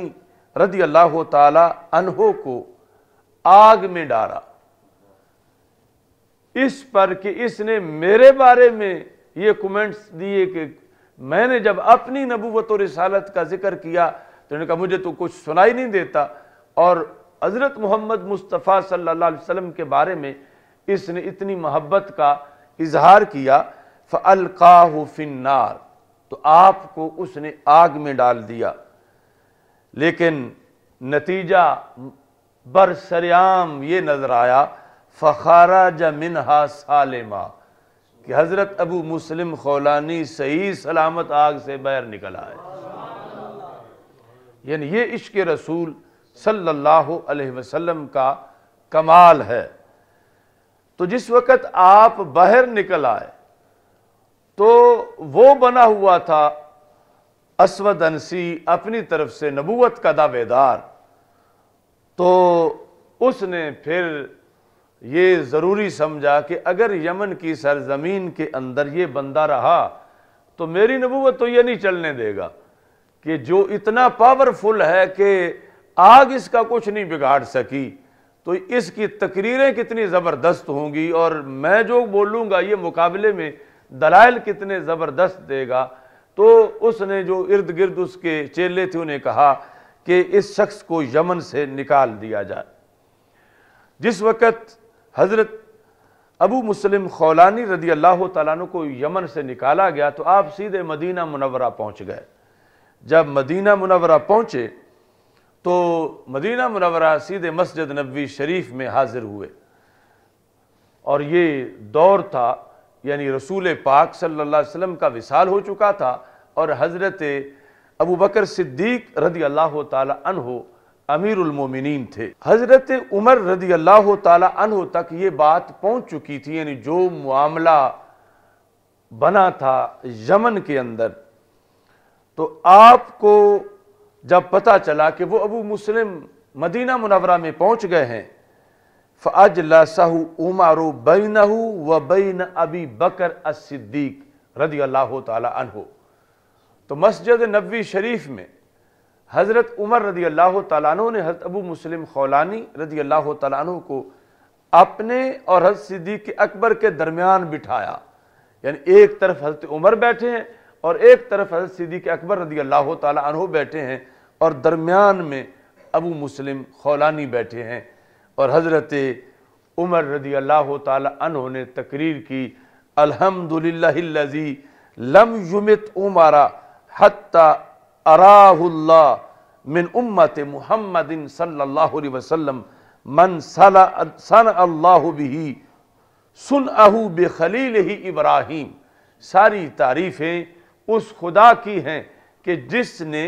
रदी अल्लाह तहो को आग में डारा इस पर कि इसने मेरे बारे में ये कमेंट्स दिए कि मैंने जब अपनी नबूवत और रसालत का जिक्र किया तो उन्होंने कहा मुझे तो कुछ सुनाई नहीं देता और हज़रत मोहम्मद मुस्तफ़ा सल्लल्लाहु अलैहि वसल्लम के बारे में इसने इतनी मोहब्बत का इजहार किया फ़लकाहफ़िनार तो आपको उसने आग में डाल दिया लेकिन नतीजा बरसरेआम ये नज़र आया फ़ारा जमिनहा सालिमा कि हज़रत अबू मुस्लिम खौलानी सही सलामत आग से बाहर निकल आए यानी ये इश्क रसूल सल्लल्लाहु अलैहि वसल्लम का कमाल है तो जिस वक़्त आप बाहर निकल आए तो वो बना हुआ था असवद अंसी अपनी तरफ से नबूत का दावेदार तो उसने फिर ये ज़रूरी समझा कि अगर यमन की सरजमीन के अंदर ये बंदा रहा तो मेरी नबूत तो ये नहीं चलने देगा कि जो इतना पावरफुल है कि आग इसका कुछ नहीं बिगाड़ सकी तो इसकी तकरीरें कितनी ज़बरदस्त होंगी और मैं जो बोलूँगा ये मुकाबले में दलाइल कितने ज़बरदस्त देगा तो उसने जो इर्द गिर्द उसके चेले थे उन्हें कहा कि इस शख्स को यमन से निकाल दिया जाए जिस वक्त हज़रत अबू मुस्लिम खौलानी रदी अल्लाह तु को यमन से निकाला गया तो आप सीधे मदीना मुनवरा पहुँच गए जब मदीना मुनवरा पहुँचे तो मदीना मुनवरा सीधे मस्जिद नबी शरीफ में हाजिर हुए और ये दौर था यानी रसूल पाक सल्ला अलैहि का विसाल हो चुका था और हज़रत अबू बकर सिद्दीक रदी अल्लाह तन उलमोमिन थे हज़रत उमर रदी अल्लाह तह तक ये बात पहुँच चुकी थी यानी जो मामला बना था यमन के अंदर तो आपको जब पता चला कि वो अबू मुस्लिम मदीना मुनवरा में पहुँच गए हैं फ़ाज लसाहू उमारो बैनहू व बैन अबी बकर सिद्दीक रदी अल्लाह तह तो मस्जिद नबी शरीफ में हज़रत उमर रदी अल्लाह तु ने हज़रत अबू मुस्लिम खौलानी रदी अल्लाह तु को अपने और हज सिद्दीक अकबर के दरमियान बिठाया यानी एक तरफ हज़रत उमर बैठे हैं और एक तरफ हज़रत सिद्दीक अकबर रदी अल्लाह तु बैठे हैं और दरमियान में अबू मुस्लिम खौलानी बैठे हैं और हज़रत उमर रदी अल्लाह तु ने तकरीर की अलहमदिल्लाजी लम युमित उमारा हती अराहुल्ला मिन उम्मत सल्लल्लाहु अलैहि वसल्लम मन सन अल्लाह बिही सुन ही इब्राहिम सारी तारीफ़ें उस खुदा की हैं कि जिसने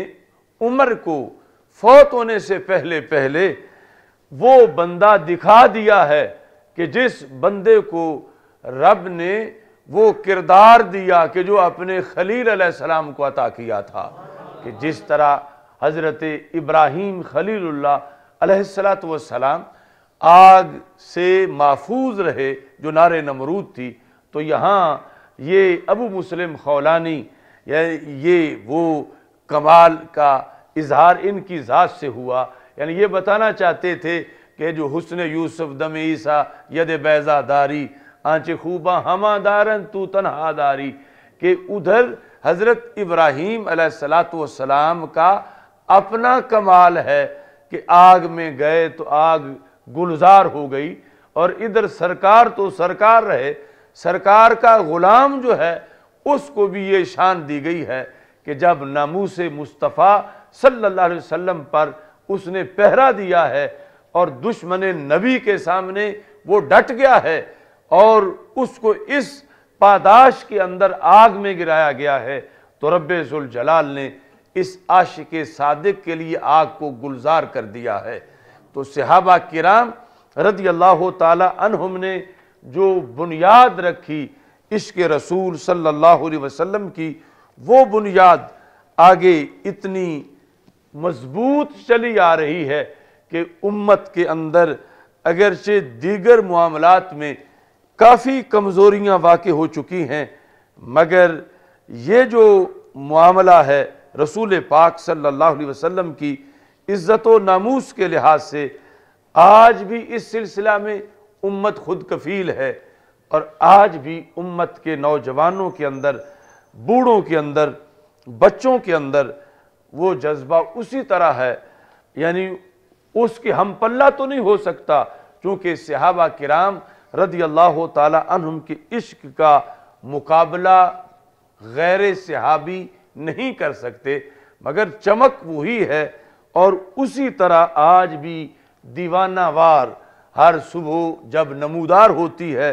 उमर को फौत होने से पहले पहले वो बंदा दिखा दिया है कि जिस बंदे को रब ने वो किरदार दिया कि जो अपने खलील सलाम को अता किया था कि जिस तरह हज़रत इब्राहीम खलील्लात वसलाम आग से महफूज रहे जो नार नमरूद थी तो यहाँ ये अबू मुस्लिम खौलानी ये वो कमाल का इजहार इनकी ज़ात से हुआ यानी ये बताना चाहते थे कि जो हसन यूसुफ दम ईसा यद बैज़ादारी आँच खूबा हमादारन तू दारी के उधर हज़रत इब्राहीम सलाम का अपना कमाल है कि आग में गए तो आग गुलजार हो गई और इधर सरकार तो सरकार रहे सरकार का ग़ुलाम जो है उसको भी ये शान दी गई है कि जब नामूस मुस्तफ़ा सल्लल्लाहु अलैहि वसल्लम पर उसने पहरा दिया है और दुश्मन नबी के सामने वो डट गया है और उसको इस पादाश के अंदर आग में गिराया गया है तो रब्बुल जलाल ने इस आशिक सादिक के लिए आग को गुलजार कर दिया है तो सहाबा किराम रदी अल्लाह तहम ने जो बुनियाद रखी इश्क रसूल सल्लल्लाहु अलैहि वसल्लम की वो बुनियाद आगे इतनी मजबूत चली आ रही है कि उम्मत के अंदर अगरचे दीगर मामलात में काफ़ी कमज़ोरियाँ वाक़ हो चुकी हैं मगर ये जो मामला है रसूल पाक सल्लल्लाहु अलैहि वसल्लम की इज़्ज़त व नामूस के लिहाज से आज भी इस सिलसिला में उम्मत खुद कफील है और आज भी उम्मत के नौजवानों के अंदर बूढ़ों के अंदर बच्चों के अंदर वो जज्बा उसी तरह है यानी उसके हम पल्ला तो नहीं हो सकता क्योंकि सहाबा किराम रदी अल्लाह तुम के इश्क का मुकाबला गैर सहाबी नहीं कर सकते मगर चमक वही है और उसी तरह आज भी दीवाना वार हर सुबह जब नमूदार होती है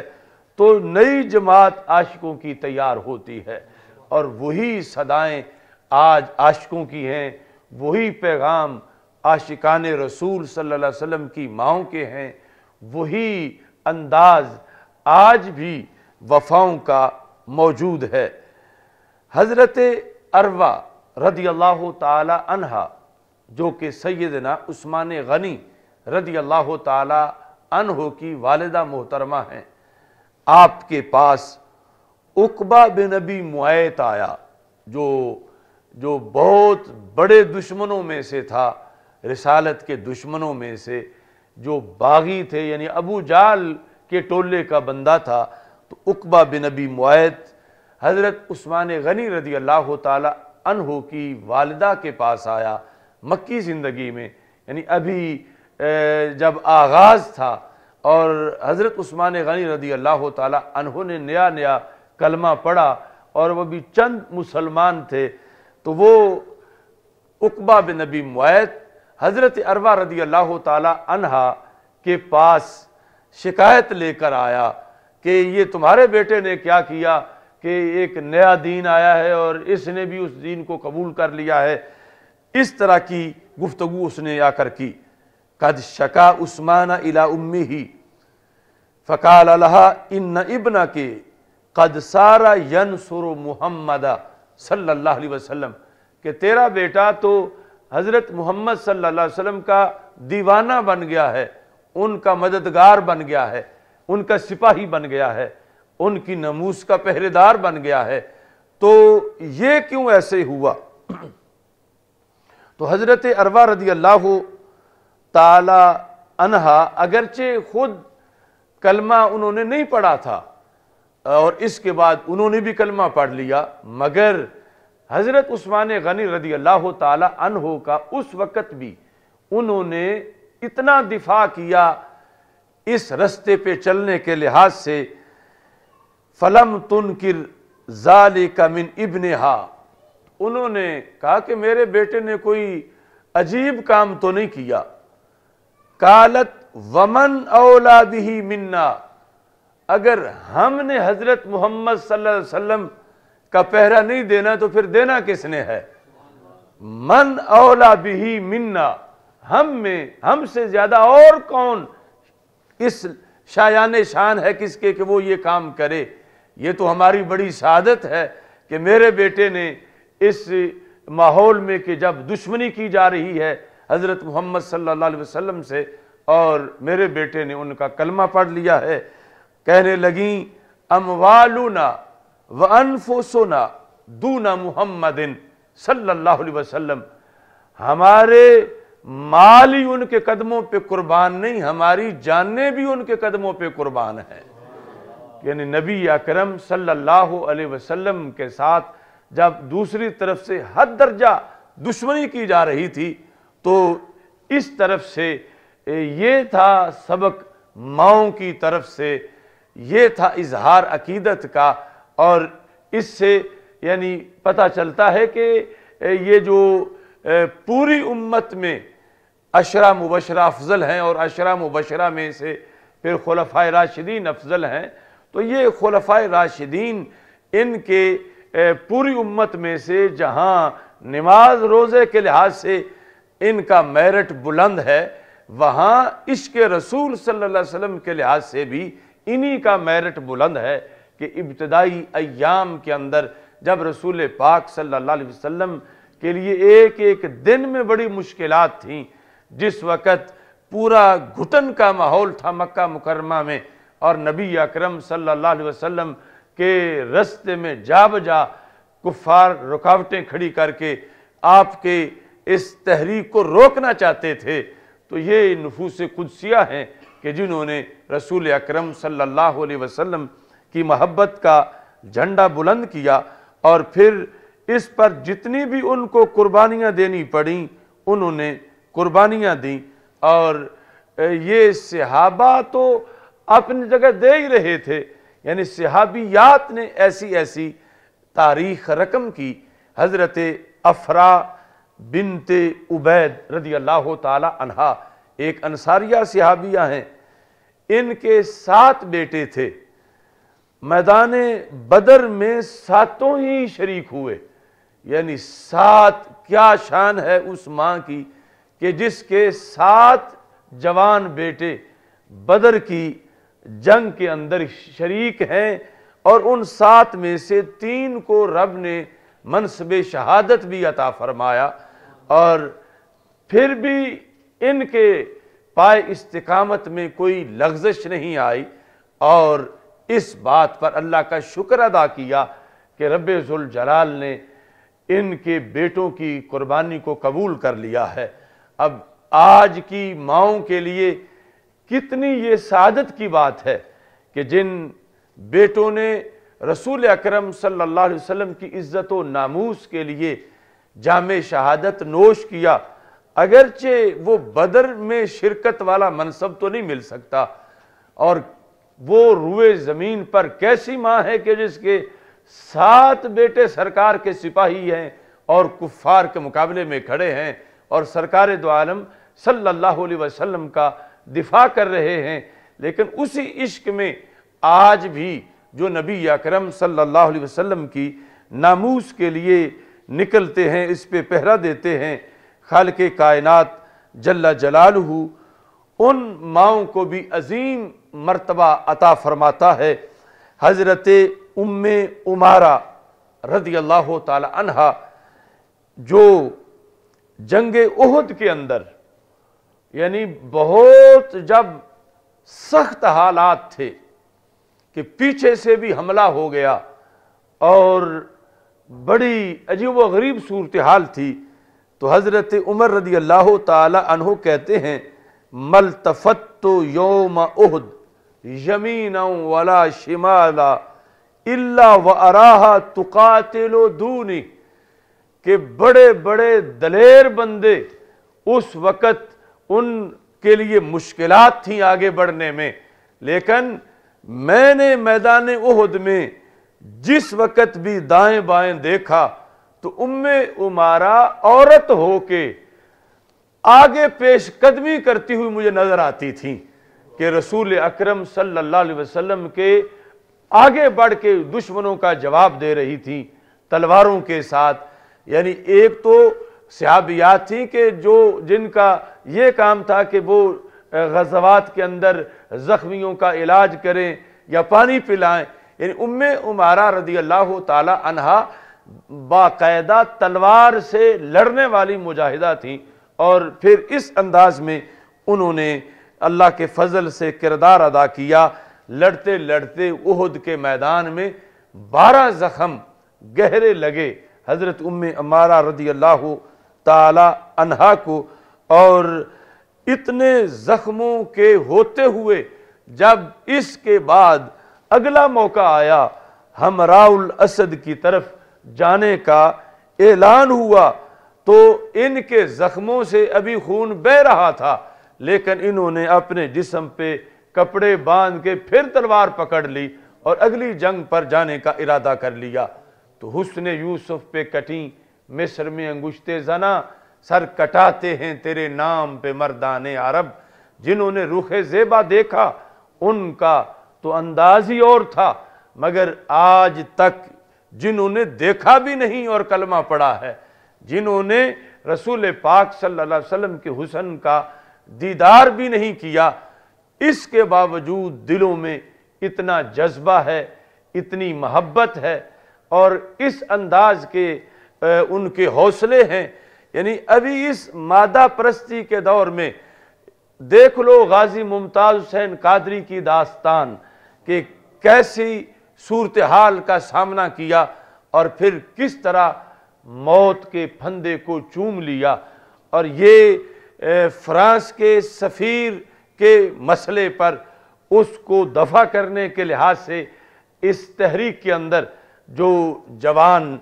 तो नई जमात आशिकों की तैयार होती है और वही सदाएं आज आशिकों की हैं वही पैगाम आशिकान रसूल सल्लल्लाहु अलैहि वसल्लम की माओ के हैं वही अंदाज आज भी वफाओं का मौजूद है हज़रत अरवा रदी अल्लाह तहा जो कि सैदना उस्मान गनी रदी अल्लाह तहो की वालदा मोहतरमा हैं आपके पास उकबा बिन नबी मुआत आया जो जो बहुत बड़े दुश्मनों में से था रिसालत के दुश्मनों में से जो बागी थे यानी अबू जाल के टोले का बंदा था तो उकबा बिन अबी मुआत हज़रत उस्मान गनी रदी अल्लाह तहो की वालदा के पास आया मक्की ज़िंदगी में यानी अभी जब आगाज़ था और हज़रत उस्मान गनी रदी अल्लाह तहो ने नया नया कलमा पढ़ा और वह भी चंद मुसलमान थे तो वो उकबा बिन अबी मुआत हज़रत अरवा रदी अल्लाह तहा के पास शिकायत लेकर आया कि ये तुम्हारे बेटे ने क्या किया कि एक नया दीन आया है और इसने भी उस दीन को कबूल कर लिया है इस तरह की गुफ्तु उसने आकर की कद शका उस्मान इला उम्मी ही फ़काल अल्हा इन इबन के कद सारा यन सुर मुहमद सल्ला वसम के तेरा बेटा तो हज़रत मोहम्मद सल्लल्लाहु अलैहि वसल्लम का दीवाना बन गया है उनका मददगार बन गया है उनका सिपाही बन गया है उनकी नमूस का पहरेदार बन गया है तो ये क्यों ऐसे हुआ तो हज़रत अरवा रदी अल्लाह ताला अनहा अगरचे खुद कलमा उन्होंने नहीं पढ़ा था और इसके बाद उन्होंने भी कलमा पढ़ लिया मगर हज़रत उस्मान गनी रदी अल्लाह तहो का उस वक़्त भी उन्होंने इतना दिफा किया इस रस्ते पे चलने के लिहाज से फ़लम तुनकिर जाली कमिन इबन हा उन्होंने कहा कि मेरे बेटे ने कोई अजीब काम तो नहीं किया कालत वमन औलादी मिन्ना अगर हमने हज़रत मोहम्मद सल्लल्लाहु अलैहि वसल्लम का पहरा नहीं देना तो फिर देना किसने है मन औला बिही मिन्ना हम में हमसे ज्यादा और कौन इस शायान शान है किसके कि वो ये काम करे ये तो हमारी बड़ी शहादत है कि मेरे बेटे ने इस माहौल में कि जब दुश्मनी की जा रही है हज़रत मोहम्मद सल्लल्लाहु अलैहि वसल्लम से और मेरे बेटे ने उनका कलमा पढ़ लिया है कहने लगी अमवालुना व अनफोसोना दूना मुहम्मदिन सल्लल्लाहु अलैहि वसल्लम हमारे माल ही उनके कदमों पे कुर्बान नहीं हमारी जाने भी उनके कदमों पे कुर्बान है यानी नबी अकरम सल्लल्लाहु अलैहि वसल्लम के साथ जब दूसरी तरफ से हद दर्जा दुश्मनी की जा रही थी तो इस तरफ से ये था सबक माओ की तरफ से ये था इजहार अकीदत का और इससे यानी पता चलता है कि ये जो पूरी उम्मत में अशरा मुबशरा अफजल हैं और अशरा मुबशरा में से फिर खलफ़ा राशिदीन अफजल हैं तो ये खलफ़ा राशिदीन इनके पूरी उम्मत में से जहाँ नमाज रोज़े के लिहाज से इनका मेरिट बुलंद है वहाँ इश्क रसूल सल्लल्लाहु अलैहि वसल्लम के लिहाज से भी इन्हीं का मेरिट बुलंद है कि इब्तदाई अयाम के अंदर जब रसूल पाक सल्लल्लाहु अलैहि वसल्लम के लिए एक एक दिन में बड़ी मुश्किल थी जिस वक़्त पूरा घुटन का माहौल था मक्का मुकरमा में और नबी अक्रम सल्लल्लाहु के रस्ते में जा बजा कुफार रुकावटें खड़ी करके आपके इस तहरीक को रोकना चाहते थे तो ये नफूस कुदसिया हैं कि जिन्होंने रसूल अक्रम सल्लल्लाहु अलैहि वसल्लम की मोहब्बत का झंडा बुलंद किया और फिर इस पर जितनी भी उनको कुर्बानियाँ देनी पड़ी उन्होंने कुर्बानियाँ दी और ये सिहाबा तो अपनी जगह दे ही रहे थे यानी सिहाबियात ने ऐसी ऐसी तारीख रकम की हज़रत अफरा बिनते उबैद रदी अल्लाह तहा एक अनसारिया सिहाबिया हैं इनके सात बेटे थे मैदान बदर में सातों ही शरीक हुए यानी सात क्या शान है उस माँ की कि जिसके सात जवान बेटे बदर की जंग के अंदर शरीक हैं और उन सात में से तीन को रब ने मनसब शहादत भी अता फरमाया और फिर भी इनके पाए इस्तकामत में कोई लग्जश नहीं आई और इस बात पर अल्लाह का शुक्र अदा किया कि रबाल ने इनके बेटों की कुर्बानी को कबूल कर लिया है अब आज की माओ के लिए कितनी ये सादत की बात है कि जिन बेटों ने रसूल अकरम सल्लल्लाहु अलैहि वसल्लम की इज़्ज़त व नामूस के लिए जाम शहादत नोश किया अगरचे वो बदर में शिरकत वाला मनसब तो नहीं मिल सकता और वो रुए जमीन पर कैसी माँ है कि जिसके सात बेटे सरकार के सिपाही हैं और कुफार के मुकाबले में खड़े हैं और सरकार दो आलम सल्लल्लाहु अलैहि वसल्लम का दिफा कर रहे हैं लेकिन उसी इश्क में आज भी जो नबी अकरम सल्लल्लाहु अलैहि वसल्लम की नामूस के लिए निकलते हैं इस पे पहरा देते हैं खाल के कायनात जल्ला जलालहू उन माओं को भी अजीम मरतबा अता फरमाता है हज़रत उम उमारा रदी अल्लाह तहा जो जंग उहद के अंदर यानी बहुत जब सख्त हालात थे कि पीछे से भी हमला हो गया और बड़ी अजीब व गरीब सूरत हाल थी तो हज़रत उमर रदी अल्लाह तहों कहते हैं मलतफ़त तो योम उहद यमीन वला शिमाला इल्ला व अराहा तुकातिलो दूनी के बड़े बड़े दलेर बंदे उस वक़्त उनके लिए मुश्किल थी आगे बढ़ने में लेकिन मैंने मैदान उहद में जिस वक़्त भी दाएं बाएं देखा तो उम्म उमारा औरत हो के आगे पेश कदमी करती हुई मुझे नजर आती थी कि रसूल अक्रम सल्लाम के आगे बढ़ के दुश्मनों का जवाब दे रही थी तलवारों के साथ यानी एक तो सहाबियात थी कि जो जिनका ये काम था कि वो गजवात के अंदर ज़ख्मियों का इलाज करें या पानी पिलाएं यानी उम उमारा रदी अल्लाह तहा बायदा तलवार से लड़ने वाली मुजाहिदा थी और फिर इस अंदाज में उन्होंने अल्लाह के फजल से किरदार अदा किया लड़ते लड़ते उहद के मैदान में बारह जख्म गहरे लगे हज़रत उम अमारा रदी अल्लाह तहा को और इतने जख्मों के होते हुए जब इसके बाद अगला मौका आया राउल असद की तरफ जाने का ऐलान हुआ तो इनके जख्मों से अभी खून बह रहा था लेकिन इन्होंने अपने जिसम पे कपड़े बांध के फिर तलवार पकड़ ली और अगली जंग पर जाने का इरादा कर लिया तो हुसन यूसुफ पे कटी मिस्र में अंगुश्ते जना सर कटाते हैं तेरे नाम पे मर्दान अरब जिन्होंने रुख जेबा देखा उनका तो अंदाज ही और था मगर आज तक जिन्होंने देखा भी नहीं और कलमा पड़ा है जिन्होंने रसूल पाक सल्लल्लाहु अलैहि वसल्लम के हुसन का दीदार भी नहीं किया इसके बावजूद दिलों में इतना जज्बा है इतनी महब्बत है और इस अंदाज के उनके हौसले हैं यानी अभी इस मादा परस्ती के दौर में देख लो गाजी मुमताज़ हुसैन कादरी की दास्तान के कैसी सूरत हाल का सामना किया और फिर किस तरह मौत के फंदे को चूम लिया और ये फ्रांस के सफ़ीर के मसले पर उसको दफा करने के लिहाज से इस तहरीक के अंदर जो जवान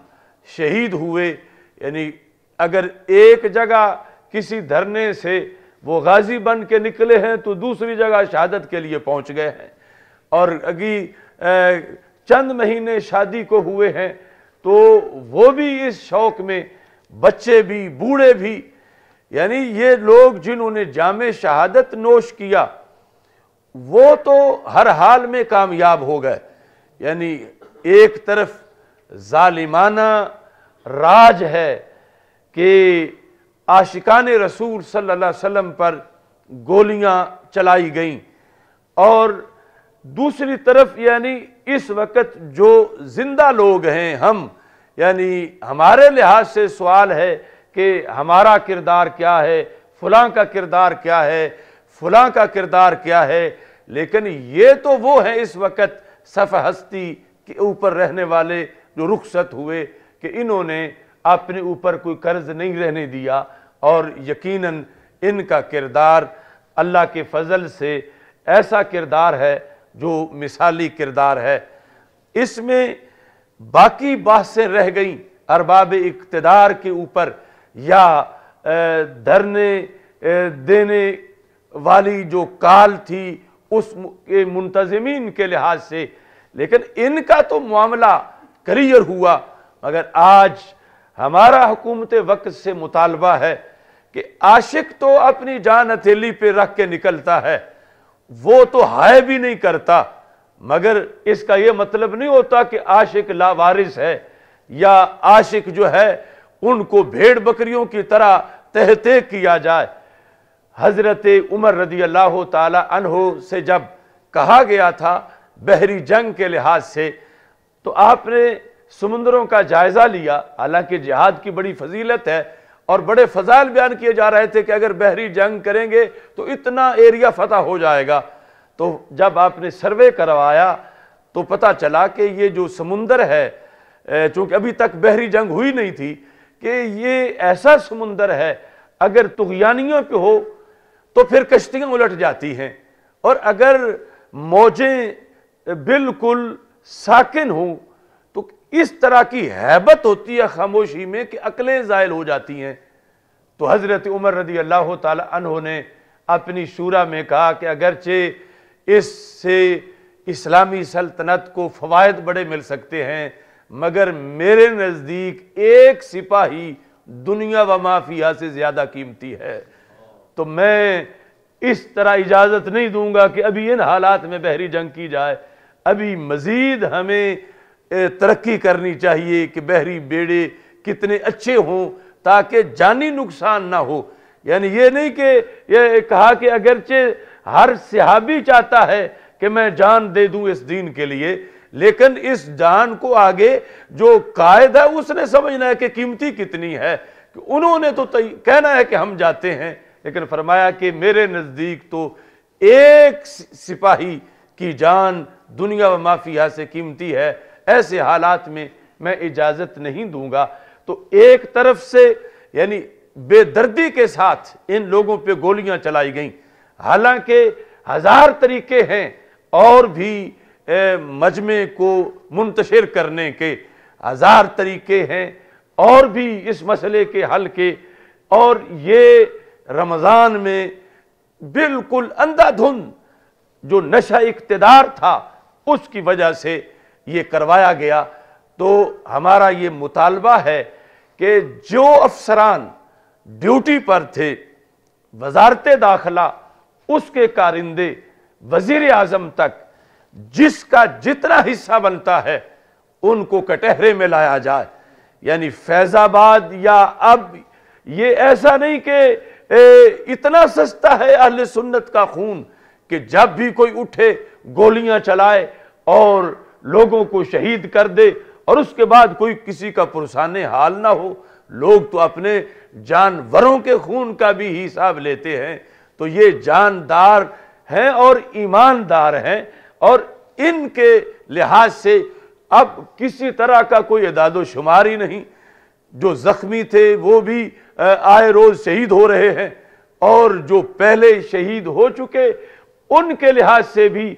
शहीद हुए यानी अगर एक जगह किसी धरने से वो गाजी बन के निकले हैं तो दूसरी जगह शहादत के लिए पहुंच गए हैं और अभी चंद महीने शादी को हुए हैं तो वो भी इस शौक में बच्चे भी बूढ़े भी यानी ये लोग जिन्होंने जाम शहादत नोश किया वो तो हर हाल में कामयाब हो गए यानी एक तरफ ालिमाना राज है कि आशिकान रसूल सल्लल्लाहु अलैहि वसल्लम पर गोलियां चलाई गईं और दूसरी तरफ यानी इस वक्त जो ज़िंदा लोग हैं हम यानी हमारे लिहाज से सवाल है कि हमारा किरदार क्या है फलां का किरदार क्या है फलां का किरदार क्या है लेकिन ये तो वो है इस वक्त सफ हस्ती के ऊपर रहने वाले जो रुखसत हुए कि इन्होंने अपने ऊपर कोई कर्ज नहीं रहने दिया और यकीनन इनका किरदार अल्लाह के फजल से ऐसा किरदार है जो मिसाली किरदार है इसमें बाकी बातें रह गई अरबाब इकतदार के ऊपर या धरने देने वाली जो काल थी उस के मुंतजमीन के लिहाज से लेकिन इनका तो मामला करियर हुआ मगर आज हमारा हुकूमत वक्त से मुतालबा है कि आशिक तो अपनी जान हथेली पे रख के निकलता है वो तो हाय भी नहीं करता मगर इसका ये मतलब नहीं होता कि आशिक लावारिस है या आशिक जो है उनको भेड़ बकरियों की तरह तहते किया जाए हजरत उमर रदी अल्लाह तहो से जब कहा गया था बहरी जंग के लिहाज से तो आपने समुंदरों का जायज़ा लिया हालांकि जिहाद की बड़ी फजीलत है और बड़े फजाइल बयान किए जा रहे थे कि अगर बहरी जंग करेंगे तो इतना एरिया फतह हो जाएगा तो जब आपने सर्वे करवाया तो पता चला कि ये जो समुंदर है चूंकि अभी तक बहरी जंग हुई नहीं थी कि ये ऐसा समुंदर है अगर तुगयानियों पे हो तो फिर कश्तियाँ उलट जाती हैं और अगर मौजें बिल्कुल साकिन हों तो इस तरह की हैबत होती है खामोशी में कि अकलें ज़ायल हो जाती हैं तो हज़रत उमर रदी अल्लाह तहों ने अपनी शूरा में कहा कि अगरचे इससे इस्लामी सल्तनत को फ़वाद बड़े मिल सकते हैं मगर मेरे नज़दीक एक सिपाही दुनिया व माफिया से ज़्यादा कीमती है तो मैं इस तरह इजाज़त नहीं दूंगा कि अभी इन हालात में बहरी जंग की जाए अभी मज़ीद हमें तरक्की करनी चाहिए कि बहरी बेड़े कितने अच्छे हों ताकि जानी नुकसान ना हो यानी ये नहीं कि ये कहा कि अगरचे हर सिहाबी चाहता है कि मैं जान दे दूं इस दीन के लिए लेकिन इस जान को आगे जो कायद है उसने समझना है कि कीमती कितनी है कि उन्होंने तो कहना है कि हम जाते हैं लेकिन फरमाया कि मेरे नज़दीक तो एक सिपाही की जान दुनिया व माफिया से कीमती है ऐसे हालात में मैं इजाज़त नहीं दूंगा तो एक तरफ से यानी बेदर्दी के साथ इन लोगों पे गोलियां चलाई गईं हालांकि हज़ार तरीके हैं और भी मजमे को मुंतशिर करने के हज़ार तरीके हैं और भी इस मसले के हल के और ये रमज़ान में बिल्कुल अंधाधुंध जो नशा इकतदार था उसकी वजह से ये करवाया गया तो हमारा ये मुतालबा है कि जो अफसरान ड्यूटी पर थे वजारत दाखिला उसके कारिंदे वज़ी अजम तक जिसका जितना हिस्सा बनता है उनको कटहरे में लाया जाए यानी फैजाबाद या अब ये ऐसा नहीं कि इतना सस्ता है अहल सुन्नत का खून कि जब भी कोई उठे गोलियां चलाए और लोगों को शहीद कर दे और उसके बाद कोई किसी का पुरसाने हाल ना हो लोग तो अपने जानवरों के खून का भी हिसाब लेते हैं तो ये जानदार हैं और ईमानदार हैं और इनके लिहाज से अब किसी तरह का कोई इदाद शुमार ही नहीं जो ज़ख्मी थे वो भी आए रोज़ शहीद हो रहे हैं और जो पहले शहीद हो चुके उनके लिहाज से भी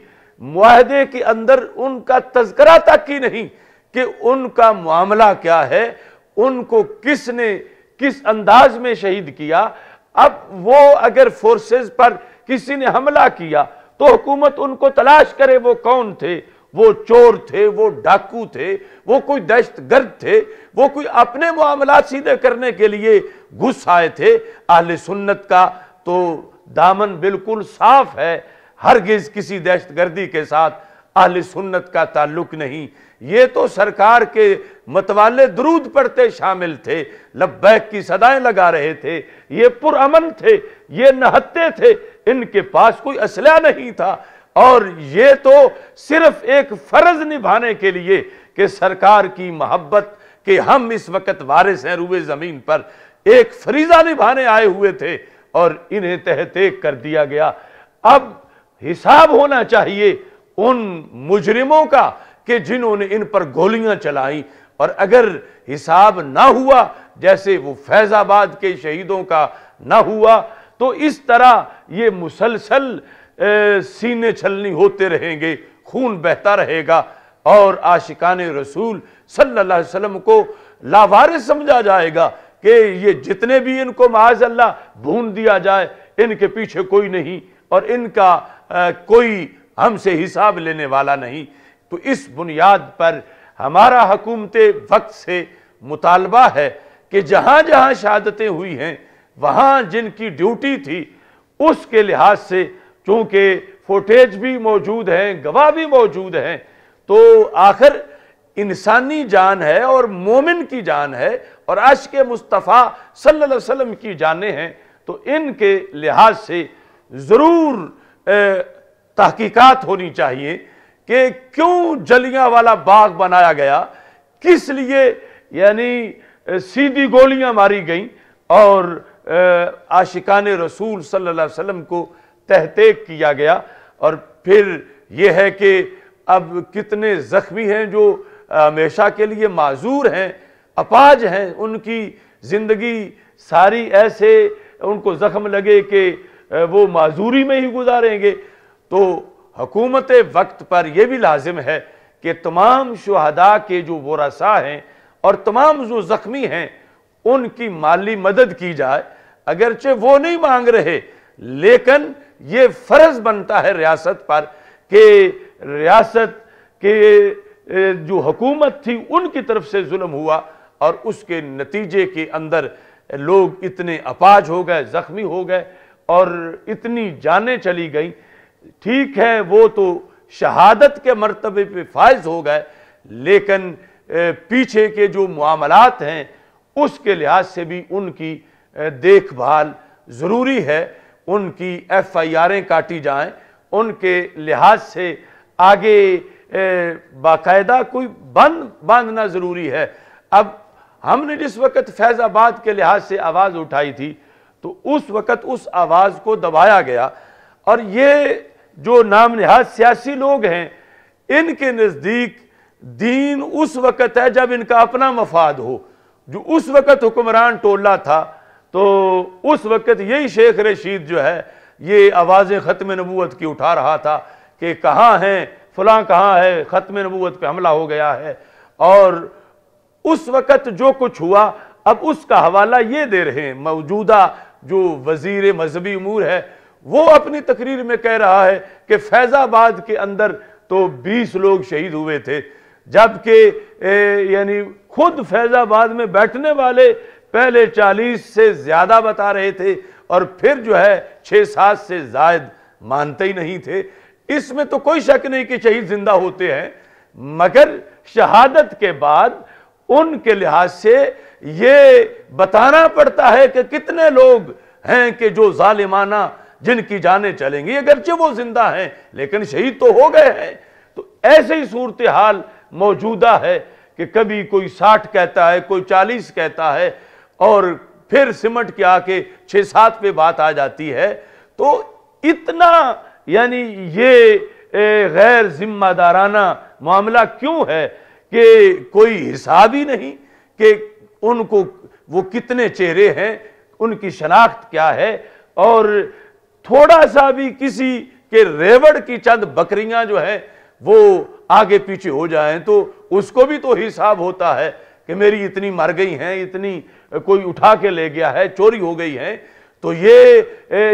माहदे के अंदर उनका तस्करा तक ही नहीं कि उनका मामला क्या है उनको किसने किस अंदाज में शहीद किया अब वो अगर फोर्सेस पर किसी ने हमला किया तो हुकूमत उनको तलाश करे वो कौन थे वो चोर थे वो डाकू थे वो कोई दहशत गर्द थे वो कोई अपने मामला सीधे करने के लिए घुस आए थे आहल सुन्नत का तो दामन बिल्कुल साफ है हरगिज किसी दहशत गर्दी के साथ आल सुन्नत का ताल्लुक नहीं ये तो सरकार के मतवाले दरूद पढ़ते शामिल थे लब्बैक की सदाएं लगा रहे थे ये पुरअमन थे ये नहत्ते थे इनके पास कोई असला नहीं था और ये तो सिर्फ एक फर्ज निभाने के लिए कि सरकार की मोहब्बत के हम इस वक्त वारिस हैं रूए ज़मीन पर एक फरीजा निभाने आए हुए थे और इन्हें तहतेक कर दिया गया अब हिसाब होना चाहिए उन मुजरिमों का कि जिन्होंने इन पर गोलियां चलाई और अगर हिसाब ना हुआ जैसे वो फैज़ाबाद के शहीदों का ना हुआ तो इस तरह ये मुसलसल सीने छलनी होते रहेंगे खून बहता रहेगा और आशिकान रसूल सल्लल्लाहु अलैहि वसल्लम को लावारिस समझा जाएगा कि ये जितने भी इनको माज अल्लाह भून दिया जाए इनके पीछे कोई नहीं और इनका आ, कोई हमसे हिसाब लेने वाला नहीं तो इस बुनियाद पर हमारा हकूमत वक्त से मुतालबा है कि जहाँ जहाँ शहादतें हुई हैं वहाँ जिनकी ड्यूटी थी उसके लिहाज से चूँकि फुटेज भी मौजूद हैं गवाह भी मौजूद हैं तो आखिर इंसानी जान है और मोमिन की जान है और अश के मुस्तफ़ा सल्लल्लाहु अलैहि वसल्लम की जाने हैं तो इनके लिहाज से ज़रूर तहकीकात होनी चाहिए कि क्यों जलिया वाला बाग बनाया गया किस लिए यानी सीधी गोलियां मारी गई और आशिकान रसूल सल्लल्लाहु अलैहि वसल्लम को तहतेक किया गया और फिर ये है कि अब कितने ज़ख्मी हैं जो हमेशा के लिए माजूर हैं अपाज हैं उनकी ज़िंदगी सारी ऐसे उनको ज़ख्म लगे कि वो माजूरी में ही गुजारेंगे तो हकूमत वक्त पर यह भी लाजिम है कि तमाम शहदा के जो वसा हैं और तमाम जो ज़ख्मी हैं उनकी माली मदद की जाए अगरचे वो नहीं मांग रहे लेकिन ये फर्ज बनता है रियासत पर कि रियासत के जो हुकूमत थी उनकी तरफ से जुल्म हुआ और उसके नतीजे के अंदर लोग इतने अपाज हो गए ज़ख्मी हो गए और इतनी जानें चली गई ठीक है वो तो शहादत के मरतबे पे फायज हो गए लेकिन पीछे के जो मामलात हैं उसके लिहाज से भी उनकी देखभाल ज़रूरी है उनकी एफ आई आरें काटी जाएँ उनके लिहाज से आगे बाकायदा कोई बंद बांधना ज़रूरी है अब हमने जिस वक्त फैज़ाबाद के लिहाज से आवाज़ उठाई थी तो उस वक़्त उस आवाज़ को दबाया गया और ये जो नाम लिहाज सियासी लोग हैं इनके नज़दीक दीन उस वक़्त है जब इनका अपना मफाद हो जो उस वक़्त हुक्मरान टोला था तो उस वक़्त यही शेख रशीद जो है ये आवाज़ ख़त्म नबूत की उठा रहा था कि कहाँ हैं फलां कहाँ है ख़त्म नबूत पर हमला हो गया है और उस वक़्त जो कुछ हुआ अब उसका हवाला ये दे रहे हैं मौजूदा जो वजीर मजहबी अमूर है वो अपनी तकरीर में कह रहा है कि फैज़ाबाद के अंदर तो बीस लोग शहीद हुए थे जबकि यानी खुद फैज़ाबाद में बैठने वाले पहले चालीस से ज़्यादा बता रहे थे और फिर जो है छह सात से जायद मानते ही नहीं थे इसमें तो कोई शक नहीं कि शहीद जिंदा होते हैं मगर शहादत के बाद उनके लिहाज से ये बताना पड़ता है कि कितने लोग हैं कि जो जालिमाना जिनकी जाने चलेंगी अगरचे वो जिंदा हैं लेकिन शहीद तो हो गए हैं तो ऐसे ही सूरत हाल मौजूदा है कि कभी कोई साठ कहता है कोई चालीस कहता है और फिर सिमट के आके छः सात पे बात आ जाती है तो इतना यानी ये गैर जिम्मेदाराना मामला क्यों है कि कोई हिसाब ही नहीं कि उनको वो कितने चेहरे हैं उनकी शनाख्त क्या है और थोड़ा सा भी किसी के रेवड़ की चंद बकरियां जो हैं वो आगे पीछे हो जाएं तो उसको भी तो हिसाब होता है कि मेरी इतनी मर गई हैं इतनी कोई उठा के ले गया है चोरी हो गई है तो ये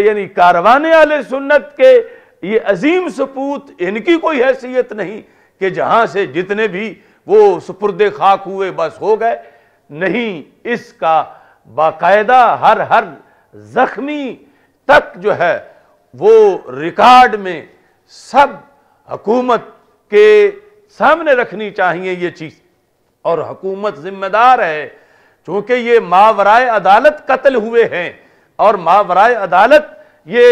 यानी कारवाने वाले सुन्नत के ये अजीम सपूत इनकी कोई हैसियत नहीं कि जहां से जितने भी वो सुपुर्द खाक हुए बस हो गए नहीं इसका बाकायदा हर हर जख्मी तक जो है वो रिकॉर्ड में सब हकूमत के सामने रखनी चाहिए ये चीज़ और हकूमत जिम्मेदार है चूंकि ये मावराय अदालत कत्ल हुए हैं और मावराय अदालत ये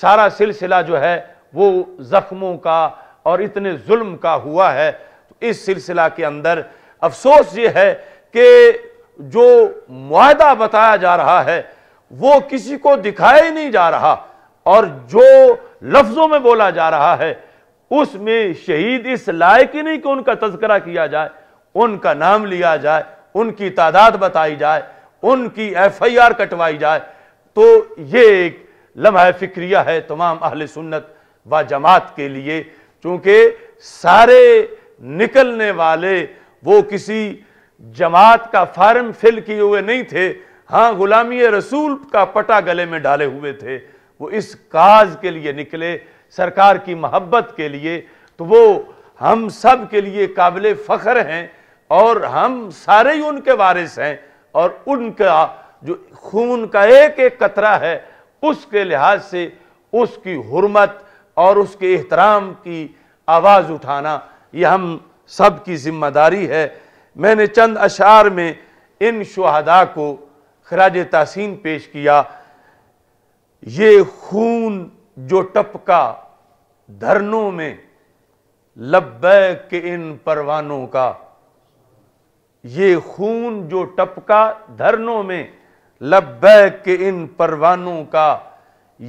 सारा सिलसिला जो है वो जख्मों का और इतने जुल्म का हुआ है तो इस सिलसिला के अंदर अफसोस ये है कि जो माहदा बताया जा रहा है वो किसी को दिखाया ही नहीं जा रहा और जो लफ्ज़ों में बोला जा रहा है उसमें शहीद इस लायक ही नहीं कि उनका तस्करा किया जाए उनका नाम लिया जाए उनकी तादाद बताई जाए उनकी एफ आई आर कटवाई जाए तो ये एक लम्हा फिक्रिया है तमाम अहल सुन्नत व जमात के लिए चूँकि सारे निकलने वाले वो किसी जमात का फार्म फिल किए हुए नहीं थे हाँ गुलामी रसूल का पटा गले में डाले हुए थे वो इस काज के लिए निकले सरकार की मोहब्बत के लिए तो वो हम सब के लिए काबिल फ़ख्र हैं और हम सारे ही उनके वारिस हैं और उनका जो खून का एक एक कतरा है उसके लिहाज से उसकी हरमत और उसके एहतराम की आवाज़ उठाना यह हम सब की जिम्मेदारी है मैंने चंद अशार में इन शहदा को खराज तहसीन पेश किया ये खून जो टपका धरनों में लब्बैक के इन परवानों का ये खून जो टपका धरनों में लब्बै के इन परवानों का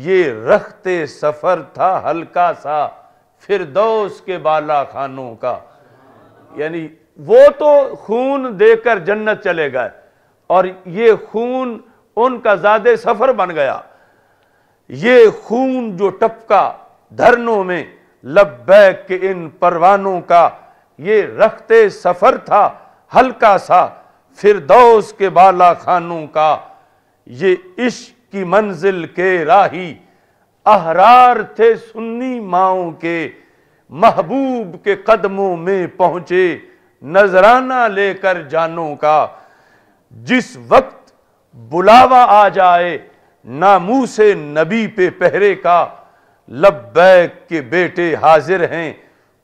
ये रखते सफ़र था हल्का सा फिर दोस के बाला खानों का यानी वो तो खून देकर जन्नत चले गए और ये खून उनका ज़्यादा सफ़र बन गया ये खून जो टपका धरनों में लब्बैक के इन परवानों का ये रखते सफ़र था हल्का सा फिरदौस के बाला खानों का ये इश्क की मंजिल के राही अहरार थे सुन्नी माओ के महबूब के कदमों में पहुंचे नजराना लेकर जानों का जिस वक्त बुलावा आ जाए नामू से नबी पे पहरे का लब्बैक के बेटे हाजिर हैं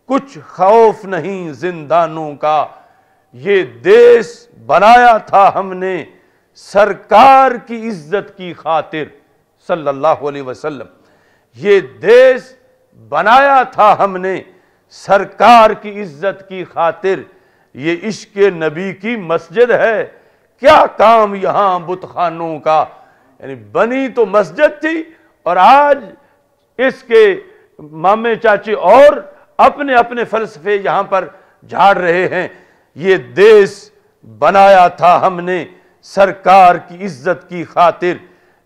कुछ खौफ नहीं जिंदानों का ये देश बनाया था हमने सरकार की इज्जत की खातिर सल्लल्लाहु अलैहि वसल्लम ये देश बनाया था हमने सरकार की इज्जत की खातिर ये इश्क नबी की मस्जिद है क्या काम यहाँ बुत खानों का यानी बनी तो मस्जिद थी और आज इसके मामे चाचे और अपने अपने फलसफे यहाँ पर झाड़ रहे हैं ये देश बनाया था हमने सरकार की इज्जत की खातिर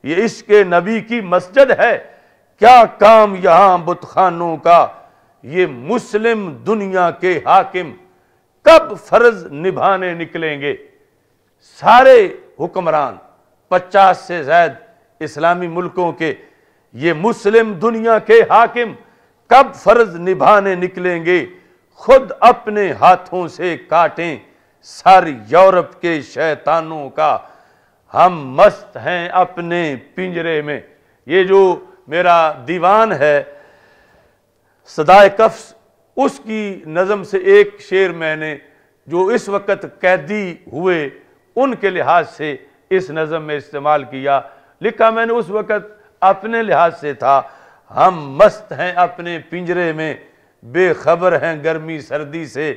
ये इश्क नबी की मस्जिद है क्या काम यहाँ बुतखानों का ये मुस्लिम दुनिया के हाकिम कब फर्ज निभाने निकलेंगे सारे हुक्मरान पचास से जायद इस्लामी मुल्कों के ये मुस्लिम दुनिया के हाकिम कब फर्ज निभाने निकलेंगे खुद अपने हाथों से काटें सर यूरोप के शैतानों का हम मस्त हैं अपने पिंजरे में ये जो मेरा दीवान है सदाए कफ्स उसकी नज़म से एक शेर मैंने जो इस वक्त कैदी हुए उनके लिहाज से इस नज़म में इस्तेमाल किया लिखा मैंने उस वक्त अपने लिहाज से था हम मस्त हैं अपने पिंजरे में बेखबर हैं गर्मी सर्दी से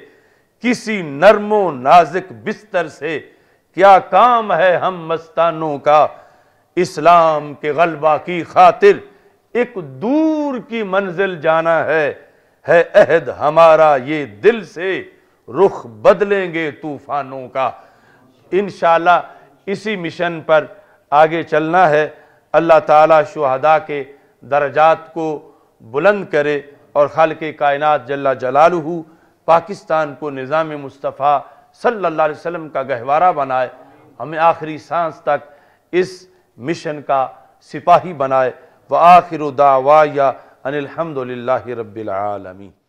किसी नरमो नाजिक बिस्तर से क्या काम है हम मस्तानों का इस्लाम के गलबा की खातिर एक दूर की मंजिल जाना है है अहद हमारा ये दिल से रुख बदलेंगे तूफानों का इन इसी मिशन पर आगे चलना है अल्लाह ताला शुहदा के दर्जात को बुलंद करे और खल के कायनत जल्ला जलालू पाकिस्तान को निज़ाम मुस्तफ़ा सल्ला वसम का गहवारा बनाए हमें आखिरी सांस तक इस मिशन का सिपाही बनाए व आखिर दावा या अनिलहमदिल्ला रबालमी